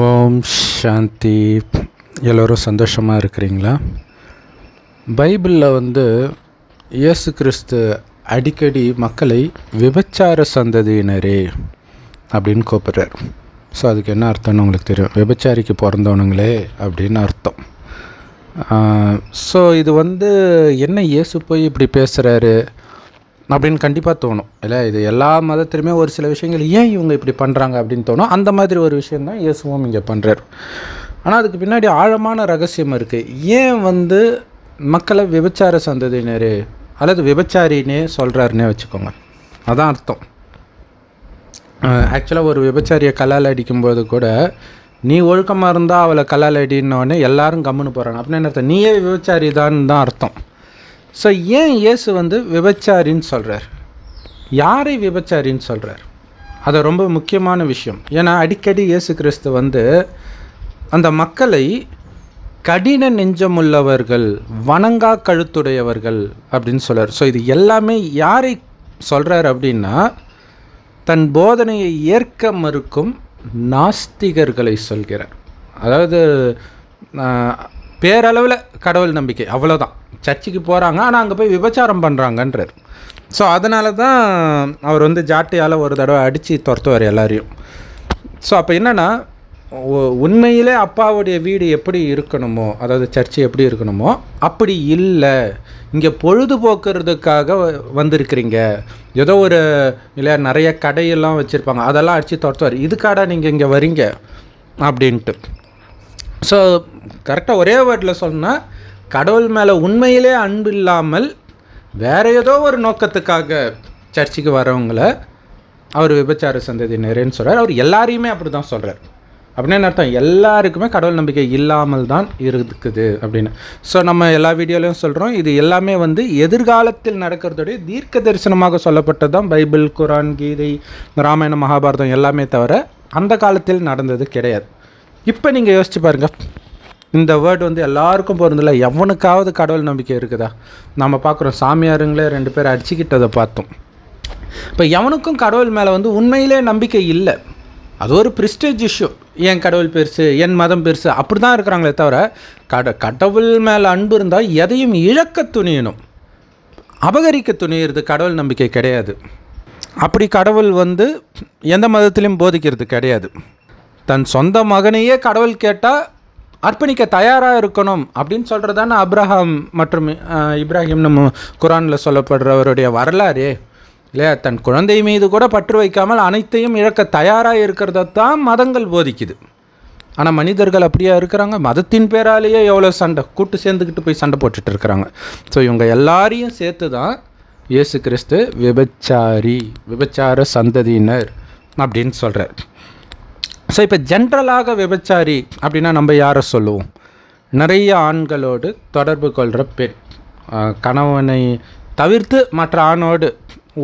ஓம் சாந்தி எல்லோரும் சந்தோஷமாக இருக்கிறீங்களா பைபிளில் வந்து இயேசு கிறிஸ்து அடிக்கடி மக்களை விபச்சார சந்ததியினரே அப்படின்னு கூப்பிட்றார் ஸோ அதுக்கு என்ன அர்த்தம்னு உங்களுக்கு தெரியும் விபச்சாரிக்கு பிறந்தவனுங்களே அப்படின்னு அர்த்தம் ஸோ இது வந்து என்ன இயேசு போய் இப்படி பேசுகிறாரு அப்படின்னு கண்டிப்பாக தோணும் இல்லை இது எல்லா மதத்திலுமே ஒரு சில விஷயங்கள் ஏன் இவங்க இப்படி பண்ணுறாங்க அப்படின்னு தோணும் அந்த மாதிரி ஒரு தான் இயேசுவும் இங்கே பண்ணுறார் ஆனால் அதுக்கு பின்னாடி ஆழமான ரகசியம் இருக்குது ஏன் வந்து மக்களை விபச்சார சந்ததியினர் அல்லது விபச்சாரின்னே சொல்கிறாருன்னே வச்சுக்கோங்க அதான் அர்த்தம் ஆக்சுவலாக ஒரு விபச்சாரியை கல்லால் அடிக்கும்போது கூட நீ ஒழுக்கமாக இருந்தால் அவளை கல்லால் அடின்னோடனே எல்லாரும் கம்முன்னு போகிறாங்க அப்படின்னு என்ன அர்த்தம் நீயே விபச்சாரி தான் தான் அர்த்தம் ஸோ ஏன் இயேசு வந்து விபச்சாரின்னு சொல்கிறார் யாரை விபச்சாரின்னு சொல்கிறார் அது ரொம்ப முக்கியமான விஷயம் ஏன்னா அடிக்கடி இயேசு கிறிஸ்து வந்து அந்த மக்களை கடின நெஞ்சம் உள்ளவர்கள் வணங்கா கழுத்துடையவர்கள் அப்படின்னு சொல்கிறார் ஸோ இது எல்லாமே யாரை சொல்கிறார் அப்படின்னா தன் போதனையை ஏற்க மறுக்கும் நாஸ்திகர்களை சொல்கிறார் அதாவது பேரளவில் கடவுள் நம்பிக்கை அவ்வளோதான் சர்ச்சுக்கு போகிறாங்க ஆனால் அங்கே போய் விபச்சாரம் பண்ணுறாங்கன்றார் ஸோ அதனால தான் அவர் வந்து ஜாட்டியால் ஒரு தடவை அடித்து துரத்துவார் எல்லாரையும் ஸோ அப்போ என்னென்னா உண்மையிலே அப்பாவுடைய வீடு எப்படி இருக்கணுமோ அதாவது சர்ச்சு எப்படி இருக்கணுமோ அப்படி இல்லை இங்கே பொழுதுபோக்குறதுக்காக வந்திருக்கிறீங்க ஏதோ ஒரு இல்லை நிறைய கடையெல்லாம் வச்சுருப்பாங்க அதெல்லாம் அடித்து துரத்துவார் இதுக்காடா நீங்கள் இங்கே வரீங்க அப்படின்ட்டு ஸோ கரெக்டாக ஒரே வேர்டில் சொன்னால் கடவுள் மேலே உண்மையிலே அன்பு இல்லாமல் வேற ஏதோ ஒரு நோக்கத்துக்காக சர்ச்சுக்கு வரவங்கள அவர் விபச்சார சந்ததியினரேன்னு சொல்கிறார் அவர் எல்லாரையுமே அப்படி தான் சொல்கிறார் அப்படின்னு அர்த்தம் எல்லாருக்குமே கடவுள் நம்பிக்கை இல்லாமல் தான் இருக்குது அப்படின்னு ஸோ நம்ம எல்லா வீடியோலையும் சொல்கிறோம் இது எல்லாமே வந்து எதிர்காலத்தில் நடக்கிறதோடைய தீர்க்க தரிசனமாக சொல்லப்பட்டது தான் பைபிள் குரான் கீதை ராமாயணம் மகாபாரதம் எல்லாமே தவிர அந்த காலத்தில் நடந்தது கிடையாது இப்போ நீங்கள் யோசிச்சு பாருங்கள் இந்த வேர்டு வந்து எல்லாருக்கும் போகிறதில்ல எவனுக்காவது கடவுள் நம்பிக்கை இருக்குதா நம்ம பார்க்குறோம் சாமியாருங்களே ரெண்டு பேர் அடிச்சுக்கிட்டதை பார்த்தோம் இப்போ எவனுக்கும் கடவுள் மேலே வந்து உண்மையிலே நம்பிக்கை இல்லை அது ஒரு பிரிஸ்டேஜ் இஷ்யூ என் கடவுள் பெருசு என் மதம் பெருசு அப்படி தான் இருக்கிறாங்களே தவிர கட கடவுள் மேலே அன்பு இருந்தால் எதையும் இழக்க துணியணும் அபகரிக்க துணியிறது கடவுள் நம்பிக்கை கிடையாது அப்படி கடவுள் வந்து எந்த மதத்திலையும் போதிக்கிறது கிடையாது தன் சொந்த மகனையே கடவுள் கேட்டால் அர்ப்பணிக்க தயாராக இருக்கணும் அப்படின்னு சொல்கிறது தானே அப்ரஹாம் மற்றும் இப்ராஹிம் நம்ம குரானில் சொல்லப்படுறவருடைய வரலாறு இல்லையா தன் குழந்தை மீது கூட பற்று வைக்காமல் அனைத்தையும் இழக்க தயாராக இருக்கிறத தான் மதங்கள் போதிக்குது ஆனால் மனிதர்கள் அப்படியே இருக்கிறாங்க மதத்தின் பேராலேயே எவ்வளோ சண்டை கூட்டு சேர்ந்துக்கிட்டு போய் சண்டை போட்டுட்டு இருக்கிறாங்க ஸோ இவங்க எல்லாரையும் சேர்த்து தான் இயேசு கிறிஸ்து விபச்சாரி விபச்சார சந்ததியினர் அப்படின்னு சொல்கிறார் ஸோ இப்போ ஜென்ரலாக விபச்சாரி அப்படின்னா நம்ம யாரை சொல்லுவோம் நிறைய ஆண்களோடு தொடர்பு கொள்கிற பெண் கணவனை தவிர்த்து மற்ற ஆணோடு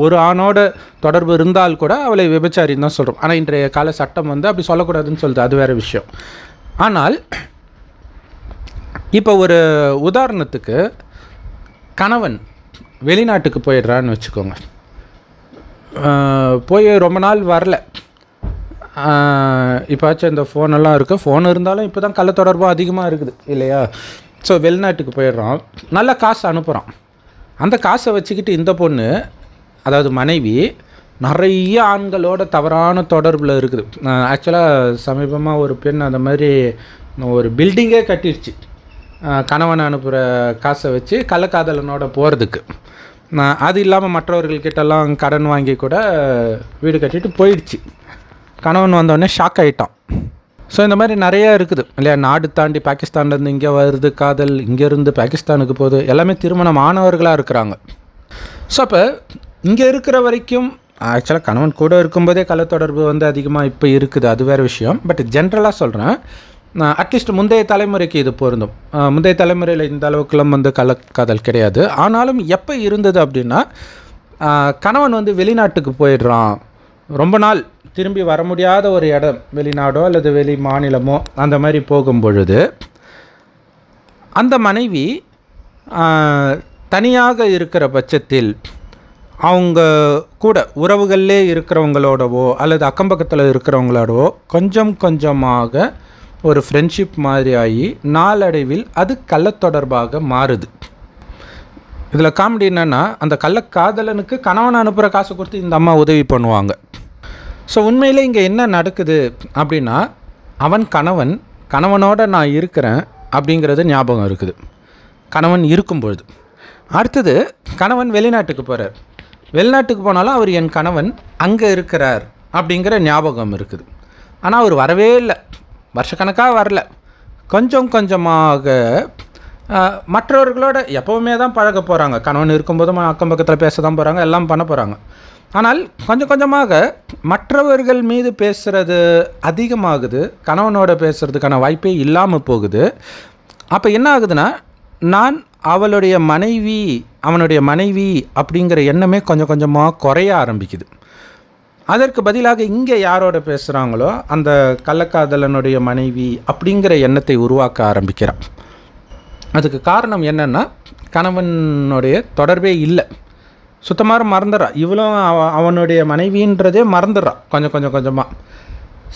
ஒரு ஆணோட தொடர்பு இருந்தால் கூட அவளை விபச்சாரின்னு தான் சொல்கிறோம் ஆனால் இன்றைய கால சட்டம் வந்து அப்படி சொல்லக்கூடாதுன்னு சொல்லுது அது வேறு விஷயம் ஆனால் இப்போ ஒரு உதாரணத்துக்கு கணவன் வெளிநாட்டுக்கு போயிடுறான்னு வச்சுக்கோங்க போய் ரொம்ப நாள் வரல இப்போச்சும் இந்த ஃபோனெல்லாம் இருக்குது ஃபோன் இருந்தாலும் இப்போ தான் கள்ள தொடர்பு அதிகமாக இருக்குது இல்லையா ஸோ வெளிநாட்டுக்கு போயிடுறோம் நல்ல காசு அனுப்புகிறோம் அந்த காசை வச்சுக்கிட்டு இந்த பொண்ணு அதாவது மனைவி நிறைய ஆண்களோட தவறான தொடர்பில் இருக்குது ஆக்சுவலாக சமீபமாக ஒரு பெண் அந்த மாதிரி ஒரு பில்டிங்கே கட்டிடுச்சு கணவன் அனுப்புகிற காசை வச்சு கள்ளக்காதலனோட போகிறதுக்கு அது இல்லாமல் மற்றவர்கள்கிட்டலாம் கடன் வாங்கி கூட வீடு கட்டிட்டு போயிடுச்சு கணவன் வந்தோடனே ஷாக் ஆகிட்டான் ஸோ இந்த மாதிரி நிறையா இருக்குது இல்லையா நாடு தாண்டி பாகிஸ்தான்லேருந்து இங்கே வருது காதல் இங்கேருந்து பாகிஸ்தானுக்கு போகுது எல்லாமே திருமணம் ஆனவர்களாக இருக்கிறாங்க ஸோ அப்போ இங்கே இருக்கிற வரைக்கும் ஆக்சுவலாக கணவன் கூட இருக்கும்போதே கலை தொடர்பு வந்து அதிகமாக இப்போ இருக்குது அது வேறு விஷயம் பட் ஜென்ரலாக சொல்கிறேன் அட்லீஸ்ட் முந்தைய தலைமுறைக்கு இது பொருந்தும் முந்தைய தலைமுறையில் இந்த அளவுக்குலாம் வந்து கலக்காதல் கிடையாது ஆனாலும் எப்போ இருந்தது அப்படின்னா கணவன் வந்து வெளிநாட்டுக்கு போயிடுறான் ரொம்ப நாள் திரும்பி வர முடியாத ஒரு இடம் வெளிநாடோ அல்லது வெளி மாநிலமோ அந்த மாதிரி போகும் பொழுது அந்த மனைவி தனியாக இருக்கிற பட்சத்தில் அவங்க கூட உறவுகளிலே இருக்கிறவங்களோடவோ அல்லது அக்கம் பக்கத்தில் இருக்கிறவங்களோடவோ கொஞ்சம் கொஞ்சமாக ஒரு ஃப்ரெண்ட்ஷிப் மாதிரி ஆகி நாளடைவில் அது கள்ள தொடர்பாக மாறுது இதில் காமெடி என்னென்னா அந்த கள்ளக்காதலனுக்கு கணவன் அனுப்புகிற காசு கொடுத்து இந்த அம்மா உதவி பண்ணுவாங்க ஸோ உண்மையில் இங்கே என்ன நடக்குது அப்படின்னா அவன் கணவன் கணவனோட நான் இருக்கிறேன் அப்படிங்கிறது ஞாபகம் இருக்குது கணவன் இருக்கும் பொழுது அடுத்தது கணவன் வெளிநாட்டுக்கு போகிறார் வெளிநாட்டுக்கு போனாலும் அவர் என் கணவன் அங்கே இருக்கிறார் அப்படிங்கிற ஞாபகம் இருக்குது ஆனால் அவர் வரவே இல்லை வருஷக்கணக்காக வரல கொஞ்சம் கொஞ்சமாக மற்றவர்களோட எப்போவுமே தான் பழக போகிறாங்க கணவன் இருக்கும்போதும் அக்கம் பக்கத்தில் பேச தான் போகிறாங்க எல்லாம் பண்ண போகிறாங்க ஆனால் கொஞ்சம் கொஞ்சமாக மற்றவர்கள் மீது பேசுகிறது அதிகமாகுது கணவனோட பேசுகிறதுக்கான வாய்ப்பே இல்லாமல் போகுது அப்போ என்ன ஆகுதுன்னா நான் அவளுடைய மனைவி அவனுடைய மனைவி அப்படிங்கிற எண்ணமே கொஞ்சம் கொஞ்சமாக குறைய ஆரம்பிக்குது அதற்கு பதிலாக இங்கே யாரோட பேசுகிறாங்களோ அந்த கள்ளக்காதலனுடைய மனைவி அப்படிங்கிற எண்ணத்தை உருவாக்க ஆரம்பிக்கிறான் அதுக்கு காரணம் என்னென்னா கணவனுடைய தொடர்பே இல்லை சுத்தமாக மறந்துடுறா இவளும் அவனுடைய மனைவின்றதே மறந்துடுறான் கொஞ்சம் கொஞ்சம் கொஞ்சமாக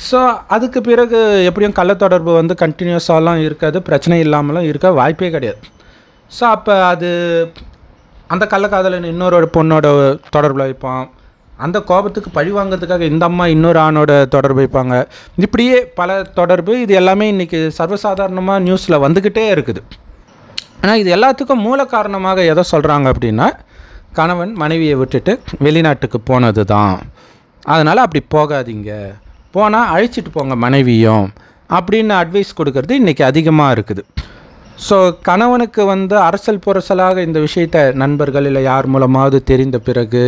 ஸோ அதுக்கு பிறகு எப்படியும் கள்ள தொடர்பு வந்து கண்டினியூஸாலாம் இருக்காது பிரச்சனை இல்லாமலாம் இருக்க வாய்ப்பே கிடையாது ஸோ அப்போ அது அந்த கள்ளக்காதலன் இன்னொரு ஒரு பொண்ணோட தொடர்பில் வைப்பான் அந்த கோபத்துக்கு பழி வாங்கிறதுக்காக இந்த அம்மா இன்னொரு ஆணோட தொடர்பு வைப்பாங்க இப்படியே பல தொடர்பு இது எல்லாமே இன்றைக்கி சர்வசாதாரணமாக நியூஸில் வந்துக்கிட்டே இருக்குது ஆனால் இது எல்லாத்துக்கும் மூல காரணமாக எதை சொல்கிறாங்க அப்படின்னா கணவன் மனைவியை விட்டுட்டு வெளிநாட்டுக்கு போனது தான் அதனால் அப்படி போகாதீங்க போனால் அழைச்சிட்டு போங்க மனைவியும் அப்படின்னு அட்வைஸ் கொடுக்கறது இன்றைக்கி அதிகமாக இருக்குது ஸோ கணவனுக்கு வந்து அரசல் புரசலாக இந்த விஷயத்த நண்பர்கள் இல்லை யார் மூலமாவது தெரிந்த பிறகு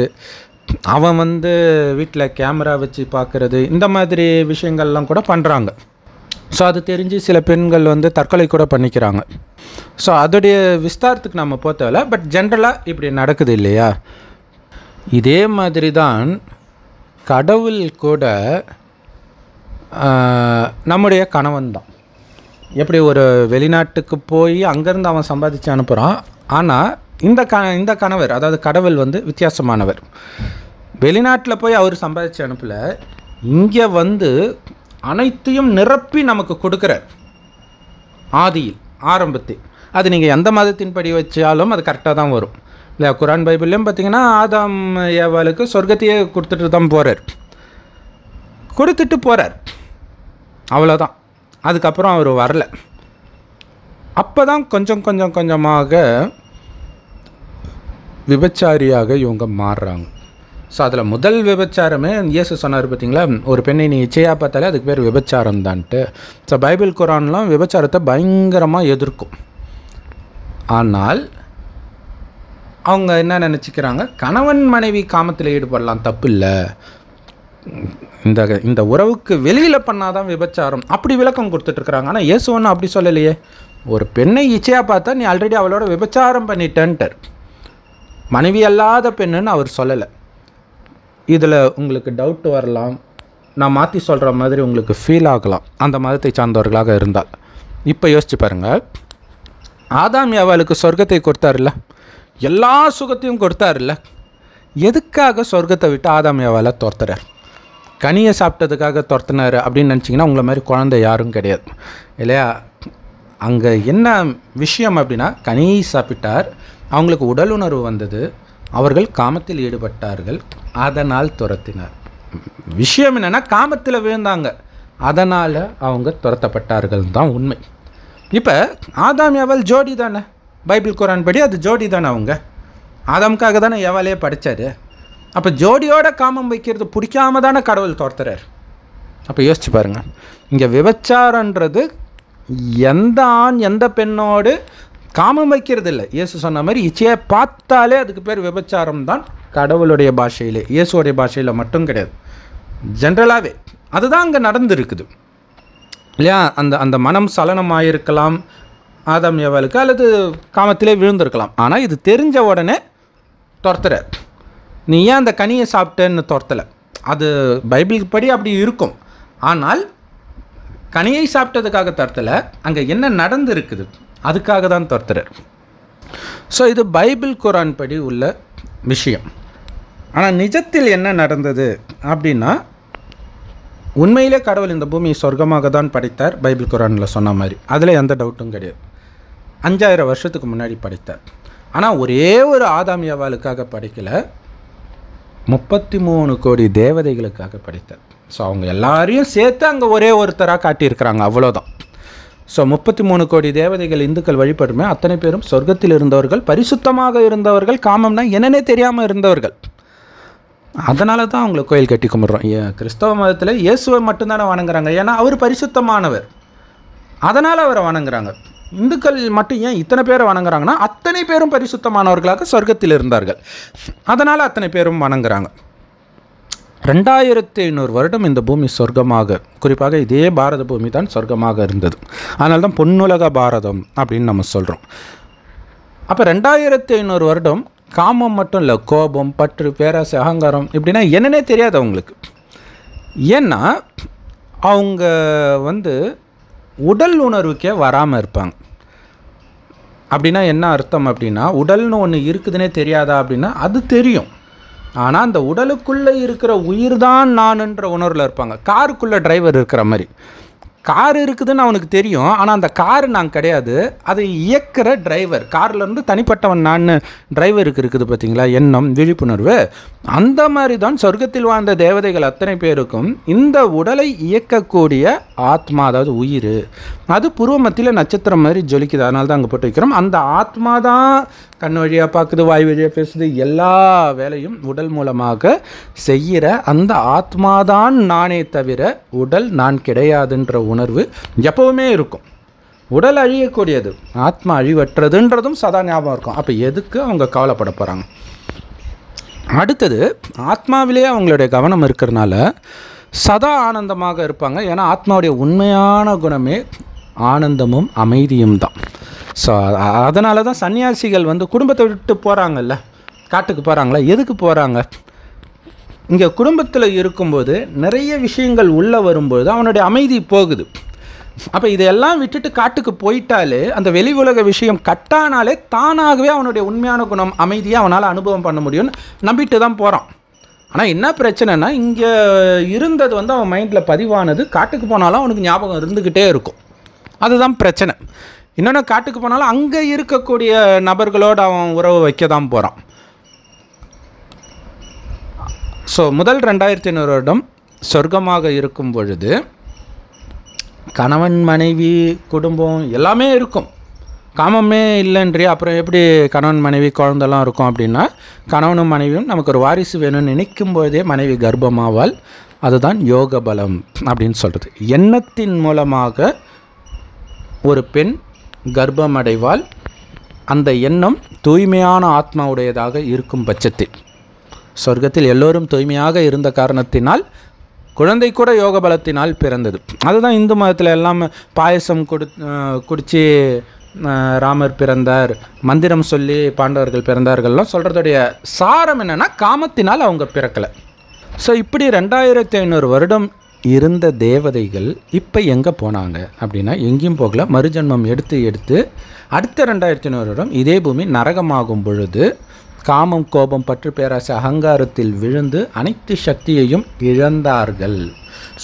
அவன் வந்து வீட்டில் கேமரா வச்சு பார்க்குறது இந்த மாதிரி விஷயங்கள்லாம் கூட பண்ணுறாங்க ஸோ அது தெரிஞ்சு சில பெண்கள் வந்து தற்கொலை கூட பண்ணிக்கிறாங்க ஸோ அதோடைய விஸ்தாரத்துக்கு நம்ம போக பட் ஜென்ரலாக இப்படி நடக்குது இல்லையா இதே மாதிரி தான் கடவுள் கூட நம்முடைய கணவன் தான் எப்படி ஒரு வெளிநாட்டுக்கு போய் அங்கேருந்து அவன் சம்பாதிச்சு அனுப்புகிறான் ஆனால் இந்த க இந்த கணவர் அதாவது கடவுள் வந்து வித்தியாசமானவர் வெளிநாட்டில் போய் அவர் சம்பாதிச்சு அனுப்பல இங்கே வந்து அனைத்தையும் நிரப்பி நமக்கு கொடுக்குறார் ஆதியில் ஆரம்பத்தில் அது நீங்கள் எந்த மதத்தின் படி வச்சாலும் அது கரெக்டாக தான் வரும் இல்லை குரான் பைபிள்லையும் பார்த்தீங்கன்னா ஆதாம் ஏவாளுக்கு சொர்க்கத்தையே கொடுத்துட்டு தான் போகிறார் கொடுத்துட்டு போகிறார் அவ்வளோதான் அதுக்கப்புறம் அவர் வரல அப்போ தான் கொஞ்சம் கொஞ்சம் கொஞ்சமாக விபச்சாரியாக இவங்க மாறுறாங்க ஸோ அதில் முதல் விபச்சாரமே இயேசு சொன்னார் பார்த்தீங்களா ஒரு பெண்ணை நீ இச்சையாக பார்த்தாலே அதுக்கு பேர் விபச்சாரம் தான்ட்டு ஸோ பைபிள் குரான்லாம் விபச்சாரத்தை பயங்கரமாக எதிர்க்கும் ஆனால் அவங்க என்ன நினச்சிக்கிறாங்க கணவன் மனைவி காமத்தில் ஈடுபடலாம் தப்பு இல்லை இந்த இந்த உறவுக்கு வெளியில் பண்ணாதான் விபச்சாரம் அப்படி விளக்கம் கொடுத்துட்ருக்குறாங்க ஆனால் இயேசு ஒன்று அப்படி சொல்லலையே ஒரு பெண்ணை இச்சையாக பார்த்தா நீ ஆல்ரெடி அவளோட விபச்சாரம் பண்ணிட்டேன்ட்டார் மனைவி அல்லாத பெண்ணுன்னு அவர் சொல்லலை இதில் உங்களுக்கு டவுட் வரலாம் நான் மாற்றி சொல்கிற மாதிரி உங்களுக்கு ஃபீல் ஆகலாம் அந்த மதத்தை சார்ந்தவர்களாக இருந்தால் இப்போ யோசிச்சு பாருங்கள் ஆதாம் அவளுக்கு சொர்க்கத்தை கொடுத்தாருல்ல எல்லா சுகத்தையும் கொடுத்தாருல்ல எதுக்காக சொர்க்கத்தை விட்டு ஆதாம் ஏவாலை துரத்துறார் கனியை சாப்பிட்டதுக்காக துரத்துனார் அப்படின்னு நினச்சிங்கன்னா உங்களை மாதிரி குழந்தை யாரும் கிடையாது இல்லையா அங்கே என்ன விஷயம் அப்படின்னா கனியை சாப்பிட்டார் அவங்களுக்கு உடல் உணர்வு வந்தது அவர்கள் காமத்தில் ஈடுபட்டார்கள் அதனால் துரத்தினார் விஷயம் என்னென்னா காமத்தில் விழுந்தாங்க அதனால் அவங்க துரத்தப்பட்டார்கள் தான் உண்மை இப்போ ஆதாம் எவல் ஜோடி தானே பைபிள் குரான் படி அது ஜோடி தானே அவங்க ஆதாமுக்காக தானே எவலையே படித்தார் அப்போ ஜோடியோட காமம் வைக்கிறது பிடிக்காம தானே கடவுள் துரத்துறார் அப்போ யோசிச்சு பாருங்கள் இங்கே விபச்சாரன்றது எந்த ஆண் எந்த பெண்ணோடு காமம் வைக்கிறது இல்லை இயேசு சொன்ன மாதிரி இச்சையை பார்த்தாலே அதுக்கு பேர் விபச்சாரம் தான் கடவுளுடைய பாஷையிலே இயேசுடைய பாஷையில் மட்டும் கிடையாது ஜென்ரலாகவே அதுதான் அங்கே நடந்துருக்குது இல்லையா அந்த அந்த மனம் சலனமாயிருக்கலாம் ஆதம் எவளுக்கு அல்லது காமத்திலே விழுந்திருக்கலாம் ஆனால் இது தெரிஞ்ச உடனே துரத்துற நீ ஏன் அந்த கனியை சாப்பிட்டேன்னு துரத்தலை அது பைபிளுக்கு படி அப்படி இருக்கும் ஆனால் கனியை சாப்பிட்டதுக்காக தரத்தில் அங்கே என்ன நடந்துருக்குது அதுக்காக தான் துரத்துறார் ஸோ இது பைபிள் குரான் படி உள்ள விஷயம் ஆனால் நிஜத்தில் என்ன நடந்தது அப்படின்னா உண்மையிலே கடவுள் இந்த பூமியை சொர்க்கமாக தான் படைத்தார் பைபிள் குரானில் சொன்ன மாதிரி அதில் எந்த டவுட்டும் கிடையாது அஞ்சாயிரம் வருஷத்துக்கு முன்னாடி படைத்தார் ஆனால் ஒரே ஒரு ஆதாமியவாளுக்காக படிக்கலை முப்பத்தி மூணு கோடி தேவதைகளுக்காக படைத்தார் ஸோ அவங்க எல்லாரையும் சேர்த்து அங்கே ஒரே ஒருத்தராக காட்டியிருக்கிறாங்க அவ்வளோதான் ஸோ முப்பத்தி மூணு கோடி தேவதைகள் இந்துக்கள் வழிபடுமே அத்தனை பேரும் சொர்க்கத்தில் இருந்தவர்கள் பரிசுத்தமாக இருந்தவர்கள் காமம்னா என்னன்னே தெரியாமல் இருந்தவர்கள் அதனால தான் அவங்களை கோயில் கட்டி கும்பிட்றோம் கிறிஸ்தவ மதத்தில் இயேசுவை மட்டும்தானே வணங்குறாங்க ஏன்னா அவர் பரிசுத்தமானவர் அதனால் அவரை வணங்குறாங்க இந்துக்கள் மட்டும் ஏன் இத்தனை பேரை வணங்குறாங்கன்னா அத்தனை பேரும் பரிசுத்தமானவர்களாக சொர்க்கத்தில் இருந்தார்கள் அதனால் அத்தனை பேரும் வணங்குறாங்க ரெண்டாயிரத்தி ஐநூறு வருடம் இந்த பூமி சொர்க்கமாக குறிப்பாக இதே பாரத பூமி தான் சொர்க்கமாக இருந்தது அதனால தான் பொன்னுலக பாரதம் அப்படின்னு நம்ம சொல்கிறோம் அப்போ ரெண்டாயிரத்தி ஐநூறு வருடம் காமம் மட்டும் இல்லை கோபம் பற்று பேராசை அகங்காரம் இப்படின்னா என்னன்னே தெரியாது அவங்களுக்கு ஏன்னா அவங்க வந்து உடல் உணர்வுக்கே வராமல் இருப்பாங்க அப்படின்னா என்ன அர்த்தம் அப்படின்னா உடல்னு ஒன்று இருக்குதுன்னே தெரியாதா அப்படின்னா அது தெரியும் ஆனால் அந்த உடலுக்குள்ளே இருக்கிற உயிர் தான் நான்ன்ற உணர்வில் இருப்பாங்க காருக்குள்ளே டிரைவர் இருக்கிற மாதிரி கார் இருக்குதுன்னு அவனுக்கு தெரியும் ஆனால் அந்த கார் நான் கிடையாது அதை இயக்கிற டிரைவர் கார்லேருந்து தனிப்பட்டவன் நான் டிரைவருக்கு இருக்குது பார்த்தீங்களா எண்ணம் விழிப்புணர்வு அந்த மாதிரி தான் சொர்க்கத்தில் வாழ்ந்த தேவதைகள் அத்தனை பேருக்கும் இந்த உடலை இயக்கக்கூடிய ஆத்மா அதாவது உயிர் அது பூர்வ மத்தியில் நட்சத்திரம் மாதிரி ஜொலிக்குது அதனால தான் அங்கே போட்டு வைக்கிறோம் அந்த ஆத்மா தான் கண் வழியாக பார்க்குது வாய் வழியாக பேசுது எல்லா வேலையும் உடல் மூலமாக செய்கிற அந்த ஆத்மாதான் நானே தவிர உடல் நான் கிடையாதுன்ற உணர்வு எப்பவுமே இருக்கும் உடல் அழியக்கூடியது ஆத்மா அழிவற்றதுன்றதும் சதா ஞாபகம் இருக்கும் அப்போ எதுக்கு அவங்க கவலைப்பட போகிறாங்க அடுத்தது ஆத்மாவிலேயே அவங்களுடைய கவனம் இருக்கிறனால சதா ஆனந்தமாக இருப்பாங்க ஏன்னா ஆத்மாவுடைய உண்மையான குணமே ஆனந்தமும் அமைதியும் தான் ஸோ அதனால தான் சன்னியாசிகள் வந்து குடும்பத்தை விட்டு போகிறாங்கல்ல காட்டுக்கு போகிறாங்களா எதுக்கு போகிறாங்க இங்கே குடும்பத்தில் இருக்கும்போது நிறைய விஷயங்கள் உள்ளே வரும்போது அவனுடைய அமைதி போகுது அப்போ இதையெல்லாம் விட்டுட்டு காட்டுக்கு போயிட்டாலே அந்த வெளி உலக விஷயம் கட்டானாலே தானாகவே அவனுடைய உண்மையான குணம் அமைதியாக அவனால் அனுபவம் பண்ண முடியும்னு நம்பிட்டு தான் போகிறான் ஆனால் என்ன பிரச்சனைனா இங்கே இருந்தது வந்து அவன் மைண்டில் பதிவானது காட்டுக்கு போனாலும் அவனுக்கு ஞாபகம் இருந்துக்கிட்டே இருக்கும் அதுதான் பிரச்சனை இன்னொன்று காட்டுக்கு போனாலும் அங்கே இருக்கக்கூடிய நபர்களோடு அவன் உறவு வைக்க தான் போகிறான் ஸோ முதல் ரெண்டாயிரத்தி ஐநூறு வருடம் சொர்க்கமாக இருக்கும் பொழுது கணவன் மனைவி குடும்பம் எல்லாமே இருக்கும் காமமே இல்லைன்றி அப்புறம் எப்படி கணவன் மனைவி குழந்தெல்லாம் இருக்கும் அப்படின்னா கணவனும் மனைவியும் நமக்கு ஒரு வாரிசு வேணும்னு நினைக்கும் போதே மனைவி கர்ப்பமாவால் அதுதான் யோக பலம் அப்படின்னு சொல்கிறது எண்ணத்தின் மூலமாக ஒரு பெண் கர்ப்பமடைவால் அந்த எண்ணம் தூய்மையான ஆத்மாவுடையதாக இருக்கும் பட்சத்தில் சொர்க்கத்தில் எல்லோரும் தூய்மையாக இருந்த காரணத்தினால் குழந்தை கூட யோக பலத்தினால் பிறந்தது அதுதான் இந்து மதத்தில் எல்லாம் பாயசம் கொடு குடித்து ராமர் பிறந்தார் மந்திரம் சொல்லி பாண்டவர்கள் பிறந்தார்கள்லாம் சொல்கிறதுடைய சாரம் என்னென்னா காமத்தினால் அவங்க பிறக்கலை ஸோ இப்படி ரெண்டாயிரத்தி ஐநூறு வருடம் இருந்த தேவதைகள் இப்போ எங்கே போனாங்க அப்படின்னா எங்கேயும் போகல மறுஜன்மம் எடுத்து எடுத்து அடுத்த ரெண்டாயிரத்தி ஐநூறு வருடம் இதே பூமி நரகமாகும் பொழுது காமம் கோபம் பற்று பேராசை அகங்காரத்தில் விழுந்து அனைத்து சக்தியையும் இழந்தார்கள்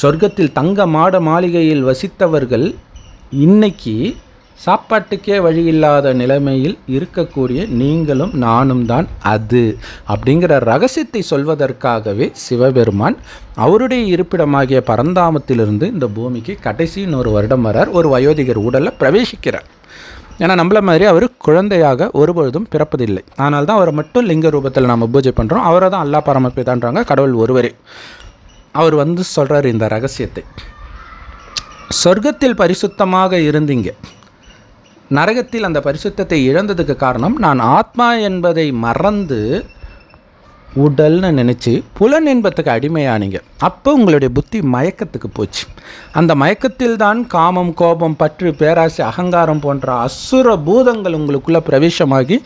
சொர்க்கத்தில் தங்க மாட மாளிகையில் வசித்தவர்கள் இன்னைக்கு சாப்பாட்டுக்கே வழி இல்லாத நிலைமையில் இருக்கக்கூடிய நீங்களும் நானும் தான் அது அப்படிங்கிற ரகசியத்தை சொல்வதற்காகவே சிவபெருமான் அவருடைய இருப்பிடமாகிய பரந்தாமத்திலிருந்து இந்த பூமிக்கு கடைசின்னு ஒரு வருடம் வரார் ஒரு வயோதிகர் உடலில் பிரவேசிக்கிறார் ஏன்னா நம்மள மாதிரி அவர் குழந்தையாக ஒருபொழுதும் பிறப்பதில்லை ஆனால் தான் அவரை மட்டும் லிங்க ரூபத்தில் நாம் பூஜை பண்ணுறோம் அவரை தான் அல்லா பரமப்பிதான்றாங்க கடவுள் ஒருவரே அவர் வந்து சொல்கிறார் இந்த ரகசியத்தை சொர்க்கத்தில் பரிசுத்தமாக இருந்தீங்க நரகத்தில் அந்த பரிசுத்தத்தை இழந்ததுக்கு காரணம் நான் ஆத்மா என்பதை மறந்து உடல்னு நினச்சி புலன் இன்பத்துக்கு அடிமையானீங்க அப்போ உங்களுடைய புத்தி மயக்கத்துக்கு போச்சு அந்த மயக்கத்தில் தான் காமம் கோபம் பற்று பேராசி அகங்காரம் போன்ற அசுர பூதங்கள் உங்களுக்குள்ளே பிரவேசமாகி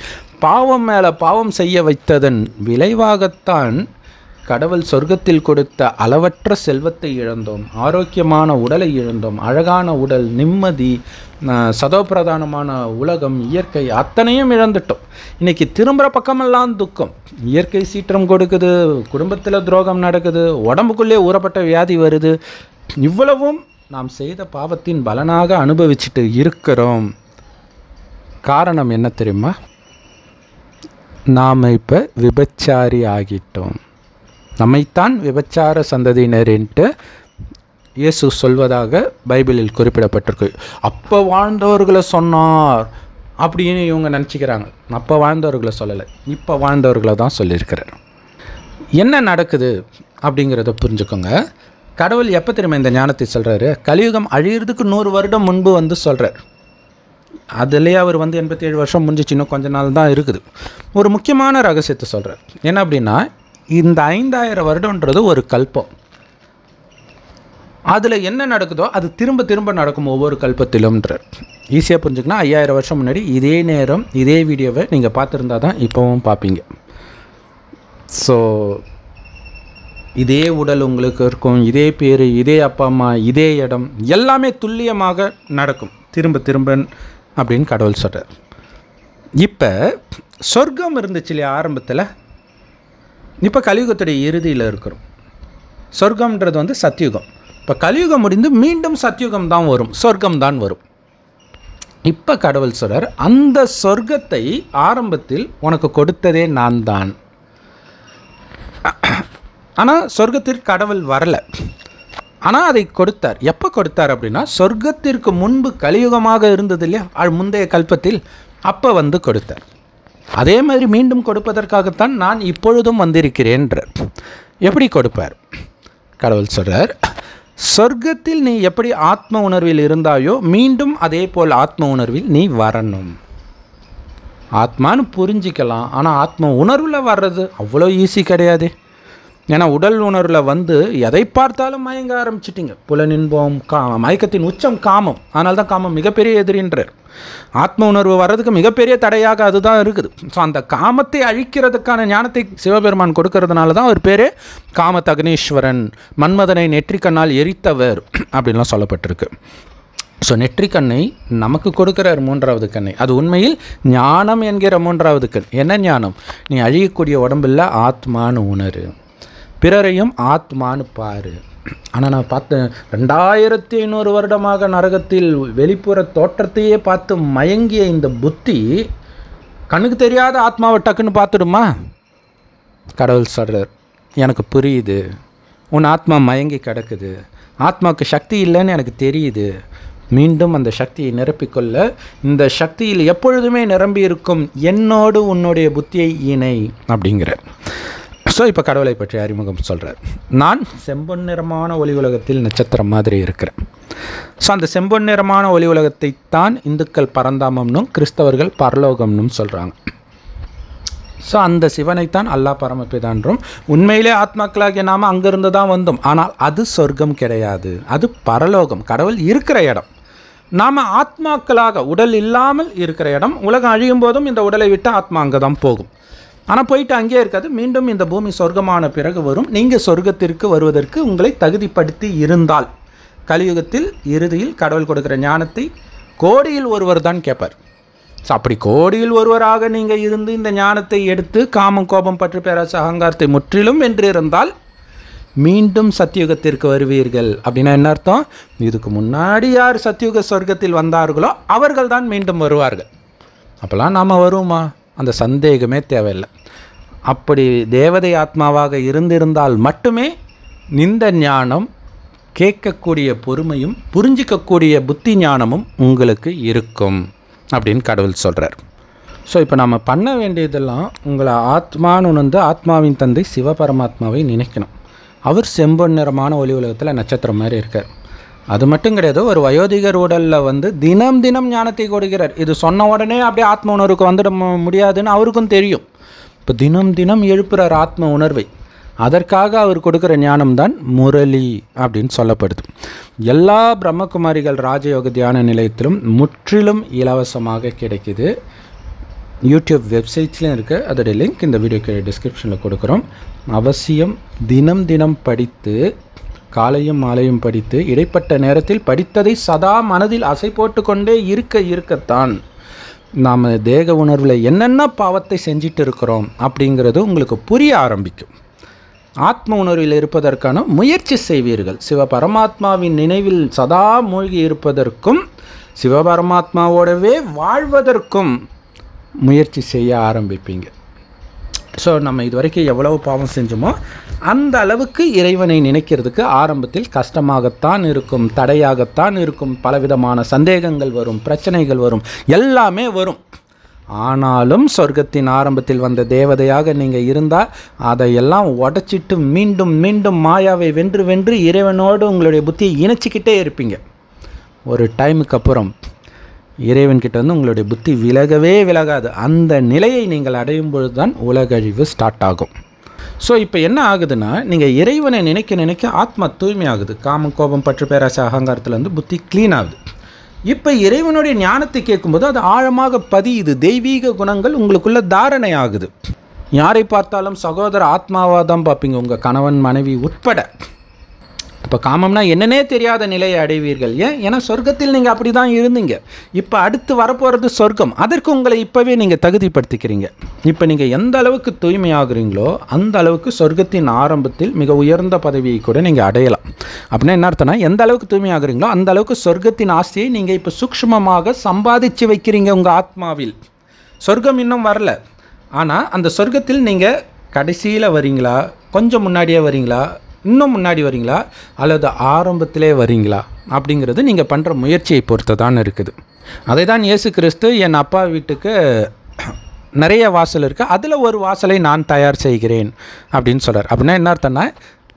பாவம் மேலே பாவம் செய்ய வைத்ததன் விளைவாகத்தான் கடவுள் சொர்க்கத்தில் கொடுத்த அளவற்ற செல்வத்தை இழந்தோம் ஆரோக்கியமான உடலை இழந்தோம் அழகான உடல் நிம்மதி சதோபிரதானமான உலகம் இயற்கை அத்தனையும் இழந்துட்டோம் இன்னைக்கு திரும்புகிற பக்கமெல்லாம் துக்கம் இயற்கை சீற்றம் கொடுக்குது குடும்பத்தில் துரோகம் நடக்குது உடம்புக்குள்ளே ஊறப்பட்ட வியாதி வருது இவ்வளவும் நாம் செய்த பாவத்தின் பலனாக அனுபவிச்சுட்டு இருக்கிறோம் காரணம் என்ன தெரியுமா நாம் இப்போ விபச்சாரி ஆகிட்டோம் நம்மைத்தான் விபச்சார சந்ததியினரின்ட்டு இயேசு சொல்வதாக பைபிளில் குறிப்பிடப்பட்டிருக்கு அப்போ வாழ்ந்தவர்களை சொன்னார் அப்படின்னு இவங்க நினச்சிக்கிறாங்க அப்போ வாழ்ந்தவர்களை சொல்லலை இப்போ வாழ்ந்தவர்களை தான் சொல்லியிருக்கிறார் என்ன நடக்குது அப்படிங்கிறத புரிஞ்சுக்கோங்க கடவுள் எப்போ திரும்ப இந்த ஞானத்தை சொல்கிறாரு கலியுகம் அழியிறதுக்கு நூறு வருடம் முன்பு வந்து சொல்கிறார் அதுலேயே அவர் வந்து எண்பத்தி வருஷம் முடிஞ்சிச்சு இன்னும் கொஞ்ச நாள் தான் இருக்குது ஒரு முக்கியமான ரகசியத்தை சொல்கிறார் என்ன அப்படின்னா இந்த ஐந்தாயிரம் வருடன்றது ஒரு கல்பம் அதில் என்ன நடக்குதோ அது திரும்ப திரும்ப நடக்கும் ஒவ்வொரு கல்பத்திலும்ன்ற ஈஸியாக புரிஞ்சுக்கனா ஐயாயிரம் வருஷம் முன்னாடி இதே நேரம் இதே வீடியோவை நீங்கள் பார்த்துருந்தா தான் இப்போவும் பார்ப்பீங்க ஸோ இதே உடல் உங்களுக்கு இருக்கும் இதே பேர் இதே அப்பா அம்மா இதே இடம் எல்லாமே துல்லியமாக நடக்கும் திரும்ப திரும்ப அப்படின்னு கடவுள் சொல்கிறார் இப்போ சொர்க்கம் இருந்துச்சு இல்லையா ஆரம்பத்தில் இப்போ கலியுகத்துடைய இறுதியில் இருக்கிறோம் சொர்க்கம்ன்றது வந்து சத்தியுகம் இப்போ கலியுகம் முடிந்து மீண்டும் சத்தியுகம் தான் வரும் சொர்க்கம் தான் வரும் இப்போ கடவுள் சொல்கிறார் அந்த சொர்க்கத்தை ஆரம்பத்தில் உனக்கு கொடுத்ததே நான் தான் ஆனால் சொர்க்கத்திற்கு கடவுள் வரலை ஆனால் அதை கொடுத்தார் எப்போ கொடுத்தார் அப்படின்னா சொர்க்கத்திற்கு முன்பு கலியுகமாக இருந்தது இல்லையா முந்தைய கல்பத்தில் அப்போ வந்து கொடுத்தார் அதே மாதிரி மீண்டும் கொடுப்பதற்காகத்தான் நான் இப்பொழுதும் வந்திருக்கிறேன் எப்படி கொடுப்பார் கடவுள் சொல்கிறார் சொர்க்கத்தில் நீ எப்படி ஆத்ம உணர்வில் இருந்தாயோ மீண்டும் அதே போல் ஆத்ம உணர்வில் நீ வரணும் ஆத்மான்னு புரிஞ்சிக்கலாம் ஆனால் ஆத்ம உணர்வில் வர்றது அவ்வளோ ஈஸி கிடையாது ஏன்னா உடல் உணர்வில் வந்து எதை பார்த்தாலும் மயங்க ஆரம்பிச்சிட்டிங்க புலனின்பம் கா மயக்கத்தின் உச்சம் காமம் ஆனால் தான் காமம் மிகப்பெரிய எதிரின்றார் ஆத்ம உணர்வு வர்றதுக்கு மிகப்பெரிய தடையாக அதுதான் இருக்குது ஸோ அந்த காமத்தை அழிக்கிறதுக்கான ஞானத்தை சிவபெருமான் கொடுக்கறதுனால தான் அவர் பேரே காம தக்னீஸ்வரன் மன்மதனை நெற்றிக்கண்ணால் எரித்தவர் அப்படின்லாம் சொல்லப்பட்டிருக்கு ஸோ நெற்றிக்கண்ணை கண்ணை நமக்கு கொடுக்கிறார் மூன்றாவது கண்ணை அது உண்மையில் ஞானம் என்கிற மூன்றாவது கண் என்ன ஞானம் நீ அழியக்கூடிய உடம்பில் ஆத்மான உணர்வு பிறரையும் ஆத்மான்னு பாரு ஆனால் நான் பார்த்தேன் ரெண்டாயிரத்தி ஐநூறு வருடமாக நரகத்தில் வெளிப்புற தோற்றத்தையே பார்த்து மயங்கிய இந்த புத்தி கண்ணுக்கு தெரியாத ஆத்மாவை டக்குன்னு பார்த்துடுமா கடவுள் சொல்கிறார் எனக்கு புரியுது உன் ஆத்மா மயங்கி கிடக்குது ஆத்மாவுக்கு சக்தி இல்லைன்னு எனக்கு தெரியுது மீண்டும் அந்த சக்தியை நிரப்பிக்கொள்ள இந்த சக்தியில் எப்பொழுதுமே நிரம்பி இருக்கும் என்னோடு உன்னுடைய புத்தியை இணை அப்படிங்கிற ஸோ இப்போ கடவுளை பற்றி அறிமுகம் சொல்கிறார் நான் செம்பொன் நிறமான ஒலி உலகத்தில் நட்சத்திரம் மாதிரி இருக்கிறேன் ஸோ அந்த செம்பொன் நிறமான ஒளி உலகத்தை தான் இந்துக்கள் பரந்தாமம்னும் கிறிஸ்தவர்கள் பரலோகம்னும் சொல்கிறாங்க ஸோ அந்த சிவனைத்தான் அல்லாஹ் பரமப்பிதான்றும் உண்மையிலே ஆத்மாக்களாகிய நாம் அங்கிருந்து தான் வந்தோம் ஆனால் அது சொர்க்கம் கிடையாது அது பரலோகம் கடவுள் இருக்கிற இடம் நாம் ஆத்மாக்களாக உடல் இல்லாமல் இருக்கிற இடம் உலகம் அழியும் போதும் இந்த உடலை விட்டு ஆத்மா அங்கே தான் போகும் ஆனால் போயிட்டு அங்கேயே இருக்காது மீண்டும் இந்த பூமி சொர்க்கமான பிறகு வரும் நீங்கள் சொர்க்கத்திற்கு வருவதற்கு உங்களை தகுதிப்படுத்தி இருந்தால் கலியுகத்தில் இறுதியில் கடவுள் கொடுக்குற ஞானத்தை கோடியில் ஒருவர் தான் கேட்பார் ஸோ அப்படி கோடியில் ஒருவராக நீங்கள் இருந்து இந்த ஞானத்தை எடுத்து காமம் கோபம் பற்று பேராச அகங்காரத்தை முற்றிலும் இருந்தால் மீண்டும் சத்தியுகத்திற்கு வருவீர்கள் அப்படின்னா என்ன அர்த்தம் இதுக்கு முன்னாடி யார் சத்தியுக சொர்க்கத்தில் வந்தார்களோ அவர்கள் தான் மீண்டும் வருவார்கள் அப்போல்லாம் நாம் வருவோமா அந்த சந்தேகமே தேவையில்லை அப்படி தேவதை ஆத்மாவாக இருந்திருந்தால் மட்டுமே இந்த ஞானம் கேட்கக்கூடிய பொறுமையும் புரிஞ்சிக்கக்கூடிய புத்தி ஞானமும் உங்களுக்கு இருக்கும் அப்படின்னு கடவுள் சொல்கிறார் ஸோ இப்போ நம்ம பண்ண வேண்டியதெல்லாம் உங்களை ஆத்மான்னு உணர்ந்து ஆத்மாவின் தந்தை சிவபரமாத்மாவை நினைக்கணும் அவர் செம்பொன் நிறமான ஒலி உலகத்தில் நட்சத்திரம் மாதிரி இருக்கார் அது மட்டும் கிடையாது ஒரு வயோதிகர் உடலில் வந்து தினம் தினம் ஞானத்தை கொடுக்கிறார் இது சொன்ன உடனே அப்படியே ஆத்ம உணர்வுக்கு வந்துட முடியாதுன்னு அவருக்கும் தெரியும் இப்போ தினம் தினம் எழுப்புகிறார் ஆத்ம உணர்வை அதற்காக அவர் கொடுக்குற ஞானம்தான் முரளி அப்படின்னு சொல்லப்படுது எல்லா பிரம்மகுமாரிகள் ராஜயோக தியான நிலையத்திலும் முற்றிலும் இலவசமாக கிடைக்கிது யூடியூப் வெப்சைட்ஸ்லையும் இருக்குது அதோடைய லிங்க் இந்த வீடியோக்கு டிஸ்கிரிப்ஷனில் கொடுக்குறோம் அவசியம் தினம் தினம் படித்து காலையும் மாலையும் படித்து இடைப்பட்ட நேரத்தில் படித்ததை சதா மனதில் அசை போட்டு கொண்டே இருக்க இருக்கத்தான் நாம் தேக உணர்வில் என்னென்ன பாவத்தை செஞ்சிட்டு இருக்கிறோம் அப்படிங்கிறது உங்களுக்கு புரிய ஆரம்பிக்கும் ஆத்ம உணர்வில் இருப்பதற்கான முயற்சி செய்வீர்கள் சிவபரமாத்மாவின் நினைவில் சதா மூழ்கி இருப்பதற்கும் சிவபரமாத்மாவோடவே வாழ்வதற்கும் முயற்சி செய்ய ஆரம்பிப்பீங்க ஸோ நம்ம இது வரைக்கும் எவ்வளவு பாவம் செஞ்சோமோ அந்த அளவுக்கு இறைவனை நினைக்கிறதுக்கு ஆரம்பத்தில் கஷ்டமாகத்தான் இருக்கும் தடையாகத்தான் இருக்கும் பலவிதமான சந்தேகங்கள் வரும் பிரச்சனைகள் வரும் எல்லாமே வரும் ஆனாலும் சொர்க்கத்தின் ஆரம்பத்தில் வந்த தேவதையாக நீங்கள் இருந்தால் அதையெல்லாம் உடச்சிட்டு மீண்டும் மீண்டும் மாயாவை வென்று வென்று இறைவனோடு உங்களுடைய புத்தியை இணைச்சிக்கிட்டே இருப்பீங்க ஒரு டைமுக்கு அப்புறம் இறைவன் கிட்ட வந்து உங்களுடைய புத்தி விலகவே விலகாது அந்த நிலையை நீங்கள் அடையும் பொழுது தான் உலகழிவு ஸ்டார்ட் ஆகும் ஸோ இப்போ என்ன ஆகுதுன்னா நீங்கள் இறைவனை நினைக்க நினைக்க ஆத்மா தூய்மை ஆகுது காமம் கோபம் பற்று பேராசை அகங்காரத்துலேருந்து புத்தி க்ளீன் ஆகுது இப்போ இறைவனுடைய ஞானத்தை கேட்கும்போது அது ஆழமாக பதியுது தெய்வீக குணங்கள் உங்களுக்குள்ள தாரணை ஆகுது யாரை பார்த்தாலும் சகோதர ஆத்மாவாதம் பார்ப்பீங்க உங்கள் கணவன் மனைவி உட்பட இப்போ காமம்னா என்னன்னே தெரியாத நிலையை அடைவீர்கள் ஏன் ஏன்னா சொர்க்கத்தில் நீங்கள் அப்படி தான் இருந்தீங்க இப்போ அடுத்து வரப்போகிறது சொர்க்கம் அதற்கு உங்களை இப்போவே நீங்கள் தகுதிப்படுத்திக்கிறீங்க இப்போ நீங்கள் எந்த அளவுக்கு தூய்மையாகிறீங்களோ அந்த அளவுக்கு சொர்க்கத்தின் ஆரம்பத்தில் மிக உயர்ந்த பதவியை கூட நீங்கள் அடையலாம் அப்படின்னா என்ன அர்த்தம்னா எந்த அளவுக்கு தூய்மையாகிறீங்களோ அந்த அளவுக்கு சொர்க்கத்தின் ஆசையை நீங்கள் இப்போ சூக்ஷ்மமாக சம்பாதிச்சு வைக்கிறீங்க உங்கள் ஆத்மாவில் சொர்க்கம் இன்னும் வரல ஆனால் அந்த சொர்க்கத்தில் நீங்கள் கடைசியில் வரீங்களா கொஞ்சம் முன்னாடியே வரீங்களா இன்னும் முன்னாடி வரீங்களா அல்லது ஆரம்பத்திலே வரீங்களா அப்படிங்கிறது நீங்கள் பண்ணுற முயற்சியை பொறுத்து தான் இருக்குது அதை தான் இயேசு கிறிஸ்து என் அப்பா வீட்டுக்கு நிறைய வாசல் இருக்குது அதில் ஒரு வாசலை நான் தயார் செய்கிறேன் அப்படின்னு சொல்கிறார் அப்படின்னா என்ன அர்த்தம்னா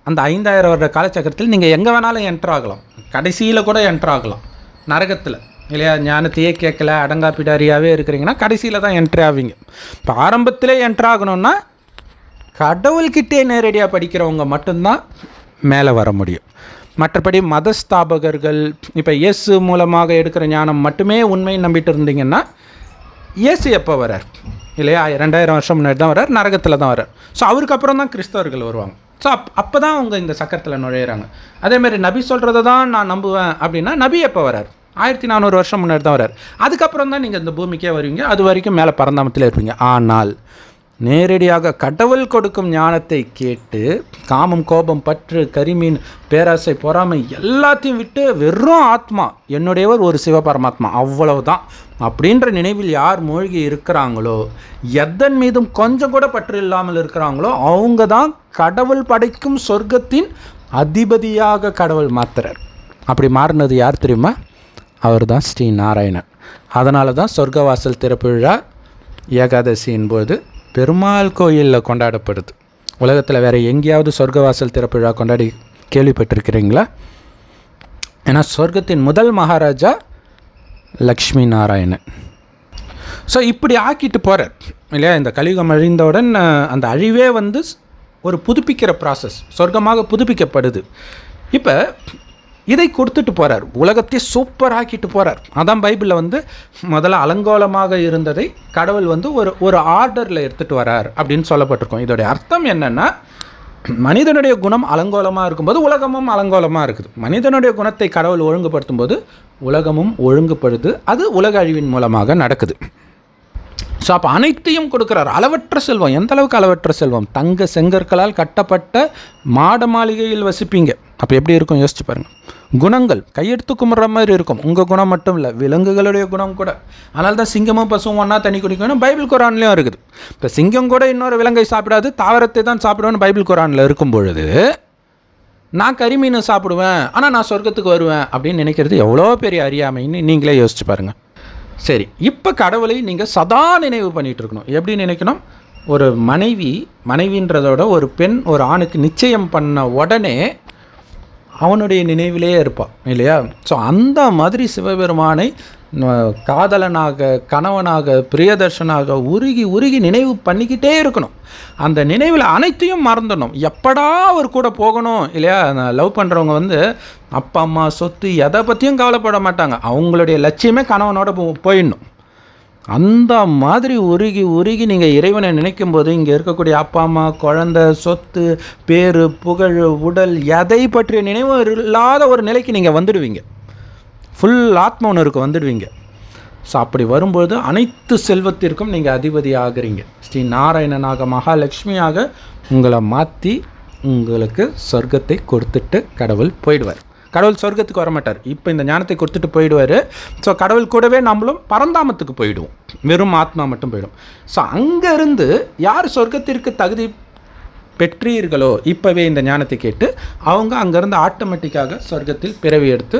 அந்த ஐந்தாயிரம் வருட காலச்சக்கரத்தில் நீங்கள் எங்கே வேணாலும் என்ட்ராகலாம் ஆகலாம் கடைசியில் கூட என்ட்ராகலாம் ஆகலாம் நரகத்தில் இல்லையா ஞானத்தையே கேட்கல அடங்காப்பிடாரியாகவே இருக்கிறீங்கன்னா கடைசியில் தான் என்ட்ரு ஆவீங்க இப்போ ஆரம்பத்திலே என்ட்ரு ஆகணும்னா கடவுள்கிட்டே நேரடியாக படிக்கிறவங்க மட்டும்தான் மேலே வர முடியும் மற்றபடி மத ஸ்தாபகர்கள் இப்போ இயேசு மூலமாக எடுக்கிற ஞானம் மட்டுமே உண்மையை நம்பிட்டு இருந்தீங்கன்னா இயேசு எப்போ வரார் இல்லையா ரெண்டாயிரம் வருஷம் முன்னாடி தான் வரார் நரகத்தில் தான் வரார் ஸோ அவருக்கு அப்புறம் தான் கிறிஸ்தவர்கள் வருவாங்க ஸோ அப் அப்போ தான் அவங்க இந்த சக்கரத்தில் நுழையிறாங்க அதேமாதிரி நபி சொல்கிறத தான் நான் நம்புவேன் அப்படின்னா நபி எப்போ வரார் ஆயிரத்தி நானூறு வருஷம் முன்னாடி தான் வரார் அதுக்கப்புறம் தான் நீங்கள் இந்த பூமிக்கே வருவீங்க அது வரைக்கும் மேலே பரந்தாமத்தில் இருப்பீங்க ஆனால் நேரடியாக கடவுள் கொடுக்கும் ஞானத்தை கேட்டு காமம் கோபம் பற்று கரிமீன் பேராசை பொறாமை எல்லாத்தையும் விட்டு வெறும் ஆத்மா என்னுடையவர் ஒரு சிவபரமாத்மா அவ்வளவுதான் அப்படின்ற நினைவில் யார் மூழ்கி இருக்கிறாங்களோ எதன் மீதும் கொஞ்சம் கூட பற்று இல்லாமல் இருக்கிறாங்களோ அவங்க தான் கடவுள் படைக்கும் சொர்க்கத்தின் அதிபதியாக கடவுள் மாத்திரர் அப்படி மாறினது யார் தெரியுமா அவர் தான் ஸ்ரீ நாராயணன் அதனால தான் சொர்க்கவாசல் திறப்பு விழா ஏகாதசியின் போது பெருமாள் கோயிலில் கொண்டாடப்படுது உலகத்தில் வேறு எங்கேயாவது சொர்க்கவாசல் திறப்பு விழா கொண்டாடி கேள்விப்பட்டிருக்கிறீங்களா ஏன்னா சொர்க்கத்தின் முதல் மகாராஜா லக்ஷ்மி நாராயணன் ஸோ இப்படி ஆக்கிட்டு போகிறார் இல்லையா இந்த கலியுகம் அழிந்தவுடன் அந்த அழிவே வந்து ஒரு புதுப்பிக்கிற ப்ராசஸ் சொர்க்கமாக புதுப்பிக்கப்படுது இப்போ இதை கொடுத்துட்டு போகிறார் உலகத்தை ஆக்கிட்டு போகிறார் அதான் பைபிளில் வந்து முதல்ல அலங்கோலமாக இருந்ததை கடவுள் வந்து ஒரு ஒரு ஆர்டரில் எடுத்துகிட்டு வரார் அப்படின்னு சொல்லப்பட்டிருக்கோம் இதோடைய அர்த்தம் என்னென்னா மனிதனுடைய குணம் அலங்கோலமாக இருக்கும்போது உலகமும் அலங்கோலமாக இருக்குது மனிதனுடைய குணத்தை கடவுள் ஒழுங்குபடுத்தும் போது உலகமும் ஒழுங்குபடுது அது உலக அழிவின் மூலமாக நடக்குது ஸோ அப்போ அனைத்தையும் கொடுக்குறார் அளவற்ற செல்வம் எந்த அளவுக்கு அளவற்ற செல்வம் தங்க செங்கற்களால் கட்டப்பட்ட மாட மாளிகையில் வசிப்பீங்க அப்போ எப்படி இருக்கும் யோசிச்சு பாருங்கள் குணங்கள் கையெடுத்து கும்பிட்ற மாதிரி இருக்கும் உங்கள் குணம் மட்டும் இல்லை விலங்குகளுடைய குணம் கூட அதனால தான் சிங்கமும் பசுவும் ஒன்றா தண்ணி குடிக்கணும் பைபிள் குரான்லேயும் இருக்குது இப்போ சிங்கம் கூட இன்னொரு விலங்கை சாப்பிடாது தாவரத்தை தான் சாப்பிடுவோம்னு பைபிள் குரானில் இருக்கும் பொழுது நான் கறிமீனை சாப்பிடுவேன் ஆனால் நான் சொர்க்கத்துக்கு வருவேன் அப்படின்னு நினைக்கிறது எவ்வளோ பெரிய அறியாமைன்னு நீங்களே யோசிச்சு பாருங்கள் சரி இப்போ கடவுளை நீங்கள் சதா நினைவு பண்ணிகிட்டு இருக்கணும் எப்படி நினைக்கணும் ஒரு மனைவி மனைவின்றதோட ஒரு பெண் ஒரு ஆணுக்கு நிச்சயம் பண்ண உடனே அவனுடைய நினைவிலேயே இருப்பான் இல்லையா ஸோ அந்த மாதிரி சிவபெருமானை காதலனாக கணவனாக பிரியதர்ஷனாக உருகி உருகி நினைவு பண்ணிக்கிட்டே இருக்கணும் அந்த நினைவில் அனைத்தையும் மறந்துடணும் எப்படா அவர் கூட போகணும் இல்லையா லவ் பண்ணுறவங்க வந்து அப்பா அம்மா சொத்து எதை பற்றியும் கவலைப்பட மாட்டாங்க அவங்களுடைய லட்சியமே கணவனோட போயிடணும் அந்த மாதிரி உருகி உருகி நீங்கள் இறைவனை நினைக்கும் போது இங்கே இருக்கக்கூடிய அப்பா அம்மா குழந்த சொத்து பேரு புகழ் உடல் எதை பற்றிய நினைவு இல்லாத ஒரு நிலைக்கு நீங்கள் வந்துடுவீங்க ஃபுல் ஆத்ம உணர்வுக்கு வந்துடுவீங்க ஸோ அப்படி வரும்பொழுது அனைத்து செல்வத்திற்கும் நீங்கள் அதிபதி ஆகிறீங்க ஸ்ரீ நாராயணனாக மகாலட்சுமியாக உங்களை மாற்றி உங்களுக்கு சொர்க்கத்தை கொடுத்துட்டு கடவுள் போயிடுவார் கடவுள் சொர்க்கத்துக்கு வரமாட்டார் இப்போ இந்த ஞானத்தை கொடுத்துட்டு போயிடுவார் ஸோ கடவுள் கூடவே நம்மளும் பரந்தாமத்துக்கு போயிடுவோம் வெறும் ஆத்மா மட்டும் போயிடும் ஸோ அங்கேருந்து யார் சொர்க்கத்திற்கு தகுதி பெற்றீர்களோ இப்போவே இந்த ஞானத்தை கேட்டு அவங்க அங்கேருந்து ஆட்டோமேட்டிக்காக சொர்க்கத்தில் பிறவி எடுத்து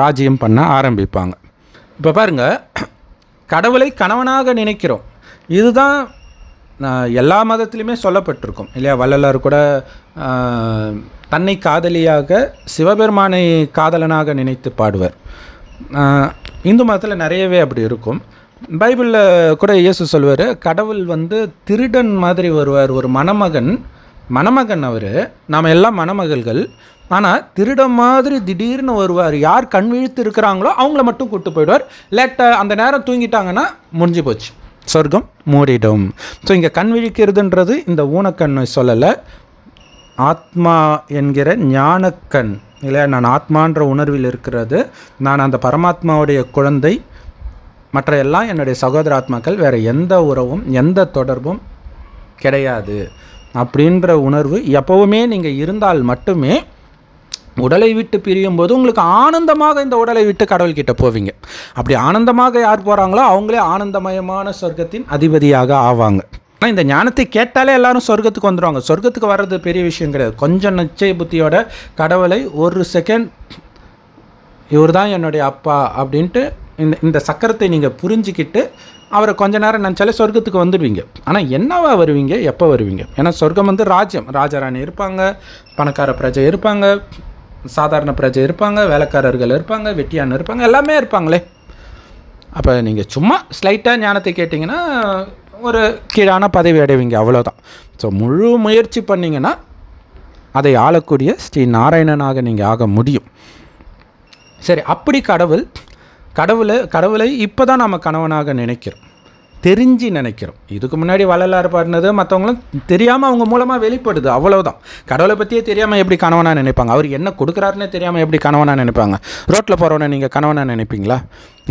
ராஜ்யம் பண்ண ஆரம்பிப்பாங்க இப்போ பாருங்கள் கடவுளை கணவனாக நினைக்கிறோம் இதுதான் எல்லா மதத்திலையுமே சொல்லப்பட்டிருக்கும் இல்லையா வள்ளலார் கூட தன்னை காதலியாக சிவபெருமானை காதலனாக நினைத்து பாடுவர் இந்து மதத்தில் நிறையவே அப்படி இருக்கும் பைபிளில் கூட இயேசு சொல்வார் கடவுள் வந்து திருடன் மாதிரி வருவார் ஒரு மணமகன் மணமகன் அவர் நாம் எல்லாம் மணமகள்கள் ஆனால் திருட மாதிரி திடீர்னு வருவார் யார் கண் விழித்து இருக்கிறாங்களோ அவங்கள மட்டும் கூப்பிட்டு போயிடுவார் லேட்டாக அந்த நேரம் தூங்கிட்டாங்கன்னா முடிஞ்சு போச்சு சொர்க்கம் மூடிடும் ஸோ இங்கே கண் விழிக்கிறதுன்றது இந்த ஊனக்கண்ணை சொல்லலை ஆத்மா என்கிற ஞானக்கண் இல்லை நான் ஆத்மான்ற உணர்வில் இருக்கிறது நான் அந்த பரமாத்மாவுடைய குழந்தை மற்ற எல்லாம் என்னுடைய சகோதர ஆத்மாக்கள் வேறு எந்த உறவும் எந்த தொடர்பும் கிடையாது அப்படின்ற உணர்வு எப்போவுமே நீங்கள் இருந்தால் மட்டுமே உடலை விட்டு பிரியும் போது உங்களுக்கு ஆனந்தமாக இந்த உடலை விட்டு கடவுள்கிட்ட போவீங்க அப்படி ஆனந்தமாக யார் போகிறாங்களோ அவங்களே ஆனந்தமயமான சொர்க்கத்தின் அதிபதியாக ஆவாங்க ஆனால் இந்த ஞானத்தை கேட்டாலே எல்லாரும் சொர்க்கத்துக்கு வந்துடுவாங்க சொர்க்கத்துக்கு வர்றது பெரிய விஷயம் கிடையாது கொஞ்சம் நிச்சய புத்தியோட கடவுளை ஒரு செகண்ட் இவர் தான் என்னுடைய அப்பா அப்படின்ட்டு இந்த இந்த சக்கரத்தை நீங்கள் புரிஞ்சுக்கிட்டு அவரை கொஞ்ச நேரம் நினச்சாலே சொர்க்கத்துக்கு வந்துடுவீங்க ஆனால் என்னவா வருவீங்க எப்போ வருவீங்க ஏன்னா சொர்க்கம் வந்து ராஜ்யம் ராஜராணி இருப்பாங்க பணக்கார பிரஜை இருப்பாங்க சாதாரண பிரஜை இருப்பாங்க வேலைக்காரர்கள் இருப்பாங்க வெட்டியான் இருப்பாங்க எல்லாமே இருப்பாங்களே அப்போ நீங்கள் சும்மா ஸ்லைட்டாக ஞானத்தை கேட்டிங்கன்னா ஒரு கீழான பதவி அடைவீங்க அவ்வளோதான் ஸோ முழு முயற்சி பண்ணிங்கன்னா அதை ஆளக்கூடிய ஸ்ரீ நாராயணனாக நீங்கள் ஆக முடியும் சரி அப்படி கடவுள் கடவுளை கடவுளை இப்போ தான் நம்ம கணவனாக நினைக்கிறோம் தெரிஞ்சு நினைக்கிறோம் இதுக்கு முன்னாடி வள்ளலாறு பாடினது மற்றவங்களும் தெரியாமல் அவங்க மூலமாக வெளிப்படுது அவ்வளோதான் கடவுளை பற்றியே தெரியாமல் எப்படி கணவனாக நினைப்பாங்க அவர் என்ன கொடுக்குறாருன்னே தெரியாமல் எப்படி கணவனாக நினைப்பாங்க ரோட்டில் போகிறவனை நீங்கள் கணவனாக நினைப்பீங்களா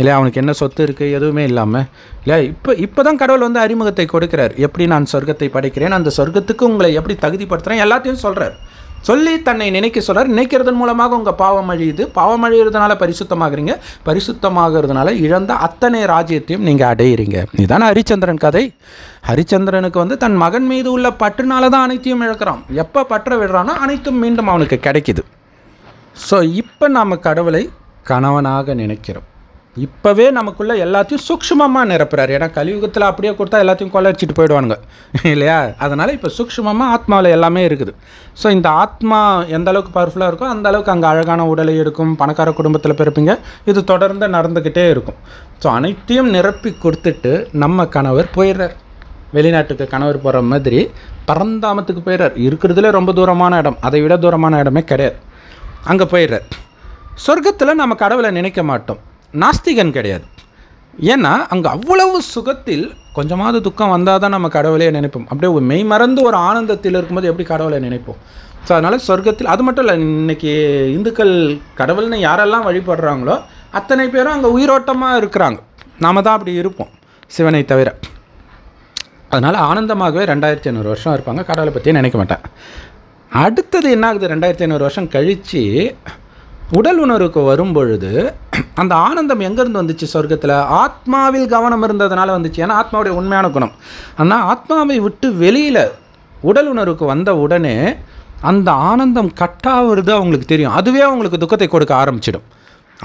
இல்லை அவனுக்கு என்ன சொத்து இருக்குது எதுவுமே இல்லாமல் இல்லை இப்போ இப்போ தான் கடவுள் வந்து அறிமுகத்தை கொடுக்குறார் எப்படி நான் சொர்க்கத்தை படைக்கிறேன் அந்த சொர்க்கத்துக்கு உங்களை எப்படி தகுதிப்படுத்துகிறேன் எல்லாத்தையும் சொல்கிறார் சொல்லி தன்னை நினைக்க சொல்கிறார் நினைக்கிறதன் மூலமாக உங்கள் பாவம் அழியுது பாவம் அழியிறதுனால பரிசுத்தமாகறீங்க பரிசுத்தமாகிறதுனால இழந்த அத்தனை ராஜ்யத்தையும் நீங்கள் அடையிறீங்க இதுதான் ஹரிச்சந்திரன் கதை ஹரிச்சந்திரனுக்கு வந்து தன் மகன் மீது உள்ள பற்றுனால தான் அனைத்தையும் இழக்கிறான் எப்போ பற்ற விடுறானோ அனைத்தும் மீண்டும் அவனுக்கு கிடைக்குது ஸோ இப்போ நாம் கடவுளை கணவனாக நினைக்கிறோம் இப்போவே நமக்குள்ளே எல்லாத்தையும் சூக்ஷமமாக நிரப்புறாரு ஏன்னா கலியுகத்தில் அப்படியே கொடுத்தா எல்லாத்தையும் கொள்ளடிச்சிட்டு போயிடுவானுங்க இல்லையா அதனால் இப்போ சூக்ஷமமாக ஆத்மாவில் எல்லாமே இருக்குது ஸோ இந்த ஆத்மா எந்த அளவுக்கு பவர்ஃபுல்லாக இருக்கோ அந்த அளவுக்கு அங்கே அழகான உடலை இருக்கும் பணக்கார குடும்பத்தில் பிறப்பீங்க இது தொடர்ந்து நடந்துக்கிட்டே இருக்கும் ஸோ அனைத்தையும் நிரப்பி கொடுத்துட்டு நம்ம கணவர் போயிடுறார் வெளிநாட்டுக்கு கணவர் போகிற மாதிரி பரந்தாமத்துக்கு போயிடுறார் இருக்கிறதுல ரொம்ப தூரமான இடம் அதை விட தூரமான இடமே கிடையாது அங்கே போயிடுறார் சொர்க்கத்தில் நம்ம கடவுளை நினைக்க மாட்டோம் நாஸ்திகன் கிடையாது ஏன்னா அங்கே அவ்வளவு சுகத்தில் கொஞ்சமாவது துக்கம் வந்தால் தான் நம்ம கடவுளையே நினைப்போம் அப்படியே ஒரு மெய் மறந்து ஒரு ஆனந்தத்தில் இருக்கும்போது எப்படி கடவுளை நினைப்போம் ஸோ அதனால் சொர்க்கத்தில் அது மட்டும் இல்லை இன்றைக்கி இந்துக்கள் கடவுள்னு யாரெல்லாம் வழிபடுறாங்களோ அத்தனை பேரும் அங்கே உயிரோட்டமாக இருக்கிறாங்க நாம் தான் அப்படி இருப்போம் சிவனை தவிர அதனால் ஆனந்தமாகவே ரெண்டாயிரத்தி ஐநூறு வருஷம் இருப்பாங்க கடவுளை பற்றி நினைக்க மாட்டேன் அடுத்தது என்ன ஆகுது ரெண்டாயிரத்தி ஐநூறு வருஷம் கழித்து உடல் உணர்வுக்கு வரும் பொழுது அந்த ஆனந்தம் எங்கேருந்து வந்துச்சு சொர்க்கத்தில் ஆத்மாவில் கவனம் இருந்ததுனால வந்துச்சு ஏன்னா ஆத்மாவுடைய உண்மையான குணம் ஆனால் ஆத்மாவை விட்டு வெளியில் உடல் உணர்வுக்கு வந்த உடனே அந்த ஆனந்தம் கட்டாவது அவங்களுக்கு தெரியும் அதுவே அவங்களுக்கு துக்கத்தை கொடுக்க ஆரம்பிச்சிடும்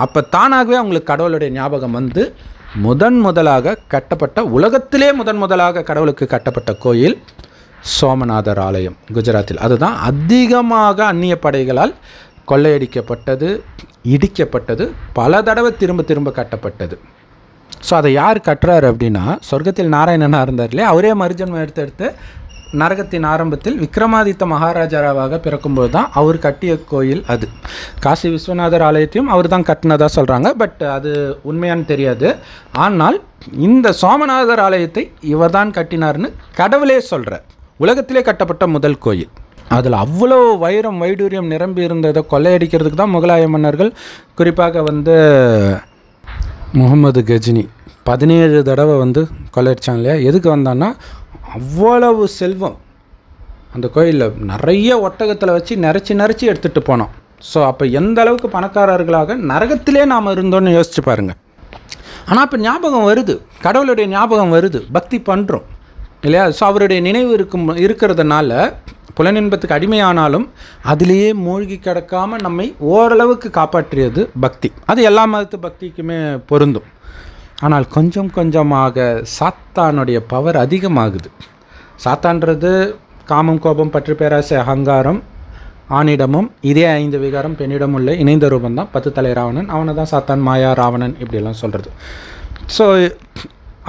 அப்போ தானாகவே அவங்களுக்கு கடவுளுடைய ஞாபகம் வந்து முதன் முதலாக கட்டப்பட்ட உலகத்திலே முதன் முதலாக கடவுளுக்கு கட்டப்பட்ட கோயில் சோமநாதர் ஆலயம் குஜராத்தில் அதுதான் அதிகமாக அந்நிய படைகளால் கொள்ளையடிக்கப்பட்டது இடிக்கப்பட்டது பல தடவை திரும்ப திரும்ப கட்டப்பட்டது ஸோ அதை யார் கட்டுறாரு அப்படின்னா சொர்க்கத்தில் நாராயணனாக இருந்தார் இல்லையா அவரே எடுத்து எடுத்து நரகத்தின் ஆரம்பத்தில் விக்ரமாதித்த மகாராஜாவாக பிறக்கும்போது தான் அவர் கட்டிய கோயில் அது காசி விஸ்வநாதர் ஆலயத்தையும் அவர் தான் கட்டினதாக சொல்கிறாங்க பட் அது உண்மையானு தெரியாது ஆனால் இந்த சோமநாதர் ஆலயத்தை இவர் தான் கட்டினார்னு கடவுளே சொல்கிற உலகத்திலே கட்டப்பட்ட முதல் கோயில் அதில் அவ்வளோ வைரம் வைடூரியம் நிரம்பி இருந்ததை கொள்ளையடிக்கிறதுக்கு தான் முகலாய மன்னர்கள் குறிப்பாக வந்து முகமது கஜினி பதினேழு தடவை வந்து கொள்ளையடிச்சாங்க இல்லையா எதுக்கு வந்தான்னா அவ்வளவு செல்வம் அந்த கோயிலில் நிறைய ஒட்டகத்தில் வச்சு நிறச்சி நிறச்சி எடுத்துகிட்டு போனோம் ஸோ அப்போ எந்த அளவுக்கு பணக்காரர்களாக நரகத்திலே நாம் இருந்தோன்னு யோசிச்சு பாருங்கள் ஆனால் இப்போ ஞாபகம் வருது கடவுளுடைய ஞாபகம் வருது பக்தி பண்ணுறோம் இல்லையா ஸோ அவருடைய நினைவு இருக்கும் இருக்கிறதுனால புலனின்பத்துக்கு அடிமையானாலும் அதிலேயே மூழ்கி கிடக்காமல் நம்மை ஓரளவுக்கு காப்பாற்றியது பக்தி அது எல்லா மதத்து பக்திக்குமே பொருந்தும் ஆனால் கொஞ்சம் கொஞ்சமாக சாத்தானுடைய பவர் அதிகமாகுது சாத்தான்றது காமம் கோபம் பற்று பேராசை அகங்காரம் ஆணிடமும் இதே ஐந்து விகாரம் பெண்ணிடம் உள்ள இணைந்த ரூபம் தான் பத்து தலை ராவணன் அவனை தான் சாத்தான் மாயா ராவணன் இப்படிலாம் சொல்கிறது ஸோ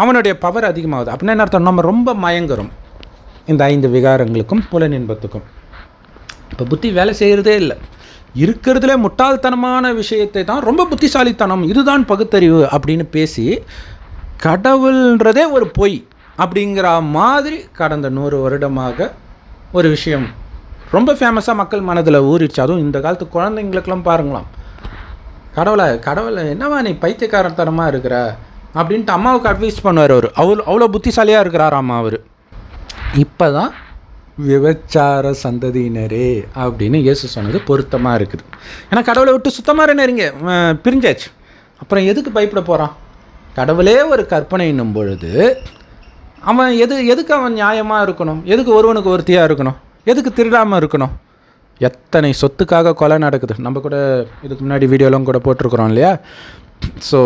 அவனுடைய பவர் அதிகமாகுது அப்படின்னா என்ன அர்த்தம் நம்ம ரொம்ப மயங்குறோம் இந்த ஐந்து விகாரங்களுக்கும் புலனின்பத்துக்கும் இப்போ புத்தி வேலை செய்கிறதே இல்லை இருக்கிறதுல முட்டாள்தனமான விஷயத்தை தான் ரொம்ப புத்திசாலித்தனம் இதுதான் பகுத்தறிவு அப்படின்னு பேசி கடவுள்ன்றதே ஒரு பொய் அப்படிங்கிற மாதிரி கடந்த நூறு வருடமாக ஒரு விஷயம் ரொம்ப ஃபேமஸாக மக்கள் மனதில் ஊறிடுச்சு அதுவும் இந்த காலத்து குழந்தைங்களுக்கெல்லாம் பாருங்களாம் கடவுளை கடவுளை என்னவா நீ பைத்தியக்காரத்தனமாக இருக்கிற அப்படின்ட்டு அம்மாவுக்கு அட்வைஸ் பண்ணுவார் அவர் அவ்வளோ அவ்வளோ புத்திசாலியாக இருக்கிறாராம்மா அவர் இப்போ தான் விபச்சார சந்ததியினரே அப்படின்னு இயேசு சொன்னது பொருத்தமாக இருக்குது ஏன்னா கடவுளை விட்டு சுத்தமாக இருங்க பிரிஞ்சாச்சு அப்புறம் எதுக்கு பயப்பட போகிறான் கடவுளே ஒரு கற்பனைன்னும் பொழுது அவன் எது எதுக்கு அவன் நியாயமாக இருக்கணும் எதுக்கு ஒருவனுக்கு ஒருத்தியாக இருக்கணும் எதுக்கு திருடாமல் இருக்கணும் எத்தனை சொத்துக்காக கொலை நடக்குது நம்ம கூட இதுக்கு முன்னாடி வீடியோலாம் கூட போட்டிருக்குறோம் இல்லையா ஸோ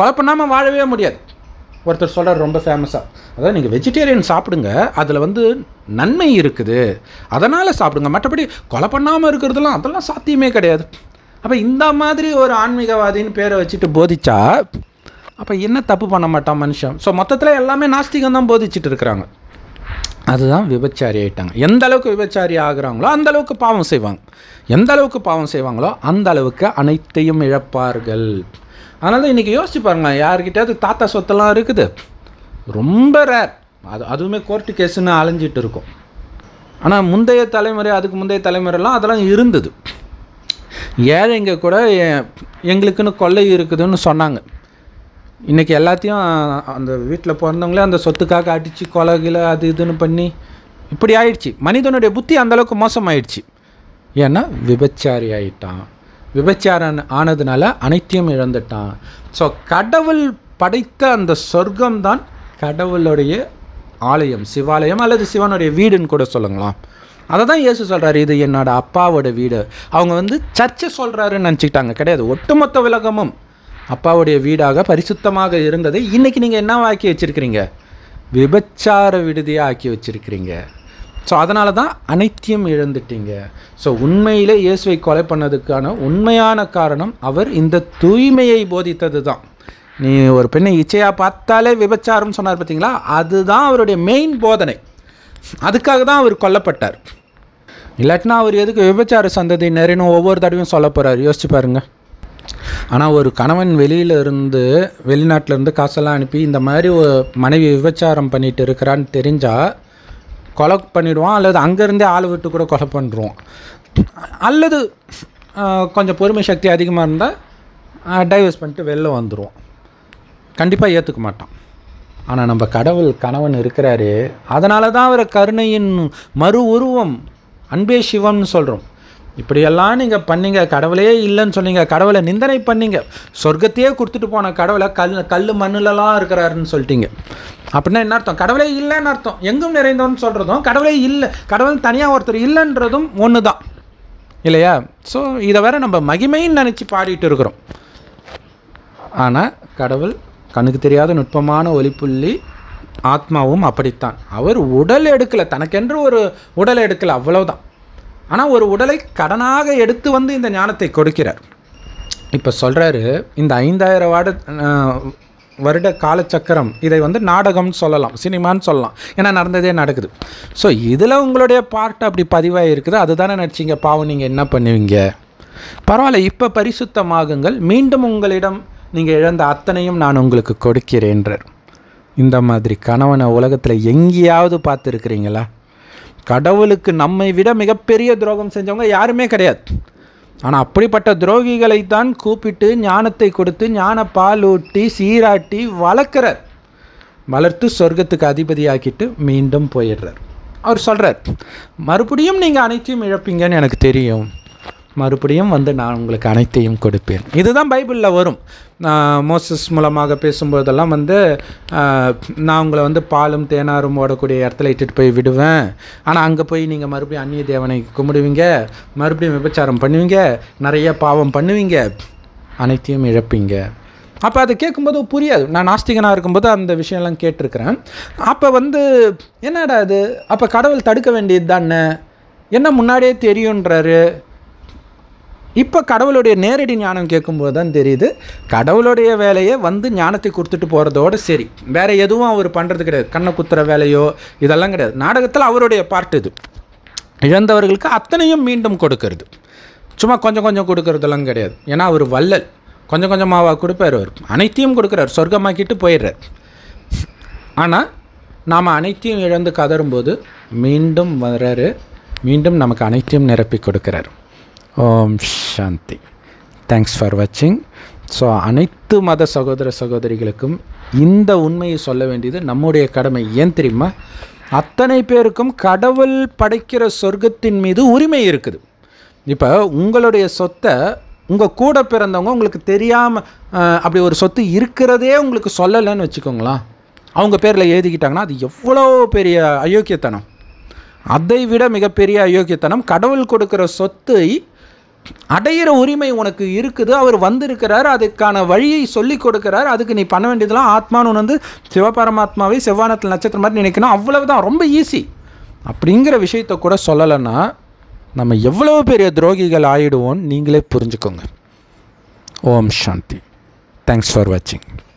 கொலை பண்ணாமல் வாழவே முடியாது ஒருத்தர் சொல்கிறார் ரொம்ப ஃபேமஸாக அதாவது நீங்கள் வெஜிடேரியன் சாப்பிடுங்க அதில் வந்து நன்மை இருக்குது அதனால் சாப்பிடுங்க மற்றபடி கொலை பண்ணாமல் இருக்கிறதுலாம் அதெல்லாம் சாத்தியமே கிடையாது அப்போ இந்த மாதிரி ஒரு ஆன்மீகவாதின்னு பேரை வச்சுட்டு போதிச்சா அப்போ என்ன தப்பு பண்ண மாட்டான் மனுஷன் ஸோ மொத்தத்தில் எல்லாமே நாஸ்திகம் தான் போதிச்சுட்டு இருக்கிறாங்க அதுதான் விபச்சாரி ஆகிட்டாங்க எந்த அளவுக்கு விபச்சாரி ஆகுறாங்களோ அந்த அளவுக்கு பாவம் செய்வாங்க எந்த அளவுக்கு பாவம் செய்வாங்களோ அந்த அளவுக்கு அனைத்தையும் இழப்பார்கள் அதனால தான் இன்றைக்கி யோசிச்சு பாருங்கள் யார்கிட்டயாவது தாத்தா சொத்தெல்லாம் இருக்குது ரொம்ப ரேர் அது அதுவுமே கோர்ட்டு கேஸுன்னு அலைஞ்சிட்டு இருக்கும் ஆனால் முந்தைய தலைமுறை அதுக்கு முந்தைய தலைமுறைலாம் அதெல்லாம் இருந்தது ஏழைங்க கூட எங்களுக்குன்னு கொள்ளை இருக்குதுன்னு சொன்னாங்க இன்றைக்கி எல்லாத்தையும் அந்த வீட்டில் பிறந்தவங்களே அந்த சொத்துக்காக அடித்து கொலகில அது இதுன்னு பண்ணி இப்படி ஆயிடுச்சு மனிதனுடைய புத்தி அந்தளவுக்கு மோசமாயிடுச்சு ஏன்னா விபச்சாரி ஆயிட்டான் விபச்சாரன் ஆனதுனால அனைத்தையும் இழந்துட்டான் ஸோ கடவுள் படைத்த அந்த சொர்க்கம்தான் கடவுளுடைய ஆலயம் சிவாலயம் அல்லது சிவனுடைய வீடுன்னு கூட சொல்லுங்களாம் அதை தான் இயேசு சொல்கிறார் இது என்னோட அப்பாவோட வீடு அவங்க வந்து சர்ச்சை சொல்கிறாருன்னு நினச்சிக்கிட்டாங்க கிடையாது ஒட்டுமொத்த விலகமும் அப்பாவுடைய வீடாக பரிசுத்தமாக இருந்தது இன்றைக்கி நீங்கள் ஆக்கி வச்சுருக்கிறீங்க விபச்சார விடுதியாக ஆக்கி வச்சுருக்கிறீங்க ஸோ அதனால தான் அனைத்தியம் இழந்துட்டீங்க ஸோ உண்மையிலே இயேசுவை கொலை பண்ணதுக்கான உண்மையான காரணம் அவர் இந்த தூய்மையை போதித்தது தான் நீ ஒரு பெண்ணை இச்சையாக பார்த்தாலே விபச்சாரம்னு சொன்னார் பார்த்தீங்களா அதுதான் அவருடைய மெயின் போதனை அதுக்காக தான் அவர் கொல்லப்பட்டார் இல்லாட்டினா அவர் எதுக்கு விபச்சார சந்ததி நிறைய ஒவ்வொரு தடவையும் சொல்ல போகிறார் யோசிச்சு பாருங்க ஆனால் ஒரு கணவன் வெளியில இருந்து வெளிநாட்டிலேருந்து காசெல்லாம் அனுப்பி இந்த மாதிரி மனைவி விபச்சாரம் பண்ணிட்டு இருக்கிறான்னு தெரிஞ்சால் கொலை பண்ணிவிடுவோம் அல்லது அங்கேருந்தே ஆள் விட்டு கூட கொலை பண்ணுறோம் அல்லது கொஞ்சம் பொறுமை சக்தி அதிகமாக இருந்தால் டைவர்ஸ் பண்ணிட்டு வெளில வந்துடுவோம் கண்டிப்பாக ஏற்றுக்க மாட்டான் ஆனால் நம்ம கடவுள் கணவன் இருக்கிறாரு அதனால தான் அவர் கருணையின் மறு உருவம் அன்பே சிவம்னு சொல்கிறோம் இப்படியெல்லாம் நீங்கள் பண்ணீங்க கடவுளே இல்லைன்னு சொன்னீங்க கடவுளை நிந்தனை பண்ணீங்க சொர்க்கத்தையே கொடுத்துட்டு போன கடவுளை கல் கல் மண்ணிலலாம் இருக்கிறாருன்னு சொல்லிட்டீங்க அப்படின்னா என்ன அர்த்தம் கடவுளே இல்லைன்னு அர்த்தம் எங்கும் நிறைந்தவன் சொல்கிறதும் கடவுளே இல்லை கடவுள் தனியாக ஒருத்தர் இல்லைன்றதும் ஒன்று தான் இல்லையா ஸோ இதை வேற நம்ம மகிமைன்னு நினச்சி பாடிட்டு இருக்கிறோம் ஆனால் கடவுள் கண்ணுக்கு தெரியாத நுட்பமான ஒலிப்புள்ளி ஆத்மாவும் அப்படித்தான் அவர் உடல் எடுக்கலை தனக்கென்று ஒரு உடல் எடுக்கலை அவ்வளோதான் ஆனால் ஒரு உடலை கடனாக எடுத்து வந்து இந்த ஞானத்தை கொடுக்கிறார் இப்போ சொல்கிறாரு இந்த ஐந்தாயிரம் வாட வருட காலச்சக்கரம் இதை வந்து நாடகம்னு சொல்லலாம் சினிமான்னு சொல்லலாம் ஏன்னா நடந்ததே நடக்குது ஸோ இதில் உங்களுடைய பாட்டு அப்படி பதிவாக இருக்குது அதுதானே நடிச்சிங்க பாவம் நீங்கள் என்ன பண்ணுவீங்க பரவாயில்ல இப்போ பரிசுத்தமாகுங்கள் மீண்டும் உங்களிடம் நீங்கள் இழந்த அத்தனையும் நான் உங்களுக்கு கொடுக்கிறேன்றார் இந்த மாதிரி கணவனை உலகத்தில் எங்கேயாவது பார்த்துருக்குறீங்களா கடவுளுக்கு நம்மை விட மிகப்பெரிய துரோகம் செஞ்சவங்க யாருமே கிடையாது ஆனால் அப்படிப்பட்ட துரோகிகளைத்தான் கூப்பிட்டு ஞானத்தை கொடுத்து ஞான பாலூட்டி சீராட்டி வளர்க்குறார் வளர்த்து சொர்க்கத்துக்கு அதிபதியாக்கிட்டு மீண்டும் போயிடுறார் அவர் சொல்கிறார் மறுபடியும் நீங்கள் அனைத்தையும் இழப்பீங்கன்னு எனக்கு தெரியும் மறுபடியும் வந்து நான் உங்களுக்கு அனைத்தையும் கொடுப்பேன் இதுதான் பைபிளில் வரும் மோசஸ் மூலமாக பேசும்போதெல்லாம் வந்து நான் உங்களை வந்து பாலும் தேனாரும் ஓடக்கூடிய இடத்துல இட்டுட்டு போய் விடுவேன் ஆனால் அங்கே போய் நீங்கள் மறுபடியும் அந்நிய தேவனை கும்பிடுவீங்க மறுபடியும் விபச்சாரம் பண்ணுவீங்க நிறைய பாவம் பண்ணுவீங்க அனைத்தையும் இழப்பீங்க அப்போ அதை கேட்கும்போது புரியாது நான் நாஸ்திகனாக இருக்கும்போது அந்த விஷயம்லாம் கேட்டிருக்கிறேன் அப்போ வந்து என்னடா அது அப்போ கடவுள் தடுக்க வேண்டியது தானே என்ன முன்னாடியே தெரியுன்றாரு இப்போ கடவுளுடைய நேரடி ஞானம் கேட்கும்போது தான் தெரியுது கடவுளுடைய வேலையை வந்து ஞானத்தை கொடுத்துட்டு போகிறதோட சரி வேறு எதுவும் அவர் பண்ணுறது கிடையாது கண்ணை குத்துற வேலையோ இதெல்லாம் கிடையாது நாடகத்தில் அவருடைய பார்ட் இது இழந்தவர்களுக்கு அத்தனையும் மீண்டும் கொடுக்கறது சும்மா கொஞ்சம் கொஞ்சம் கொடுக்கறதெல்லாம் கிடையாது ஏன்னா அவர் வள்ளல் கொஞ்சம் கொஞ்சமாக கொடுப்பார் அவர் அனைத்தையும் கொடுக்குறார் சொர்க்கமாக்கிட்டு போயிடுறார் ஆனால் நாம் அனைத்தையும் இழந்து கதரும்போது மீண்டும் வர்றாரு மீண்டும் நமக்கு அனைத்தையும் நிரப்பி கொடுக்குறாரு ஓம் சாந்தி தேங்க்ஸ் ஃபார் வாட்சிங் ஸோ அனைத்து மத சகோதர சகோதரிகளுக்கும் இந்த உண்மையை சொல்ல வேண்டியது நம்முடைய கடமை ஏன் தெரியுமா அத்தனை பேருக்கும் கடவுள் படைக்கிற சொர்க்கத்தின் மீது உரிமை இருக்குது இப்போ உங்களுடைய சொத்தை உங்கள் கூட பிறந்தவங்க உங்களுக்கு தெரியாமல் அப்படி ஒரு சொத்து இருக்கிறதே உங்களுக்கு சொல்லலைன்னு வச்சுக்கோங்களேன் அவங்க பேரில் எழுதிக்கிட்டாங்கன்னா அது எவ்வளோ பெரிய அயோக்கியத்தனம் அதை விட மிகப்பெரிய அயோக்கியத்தனம் கடவுள் கொடுக்குற சொத்தை அடையிற உரிமை உனக்கு இருக்குது அவர் வந்திருக்கிறார் அதுக்கான வழியை சொல்லி கொடுக்கிறார் அதுக்கு நீ பண்ண வேண்டியதெல்லாம் ஆத்மானு வந்து சிவபரமாத்மாவை செவ்வானத்தில் நட்சத்திரம் மாதிரி நினைக்கணும் அவ்வளவுதான் ரொம்ப ஈஸி அப்படிங்கிற விஷயத்த கூட சொல்லலைன்னா நம்ம எவ்வளோ பெரிய துரோகிகள் ஆயிடுவோம் நீங்களே புரிஞ்சுக்கோங்க ஓம் சாந்தி தேங்க்ஸ் ஃபார் வாட்சிங்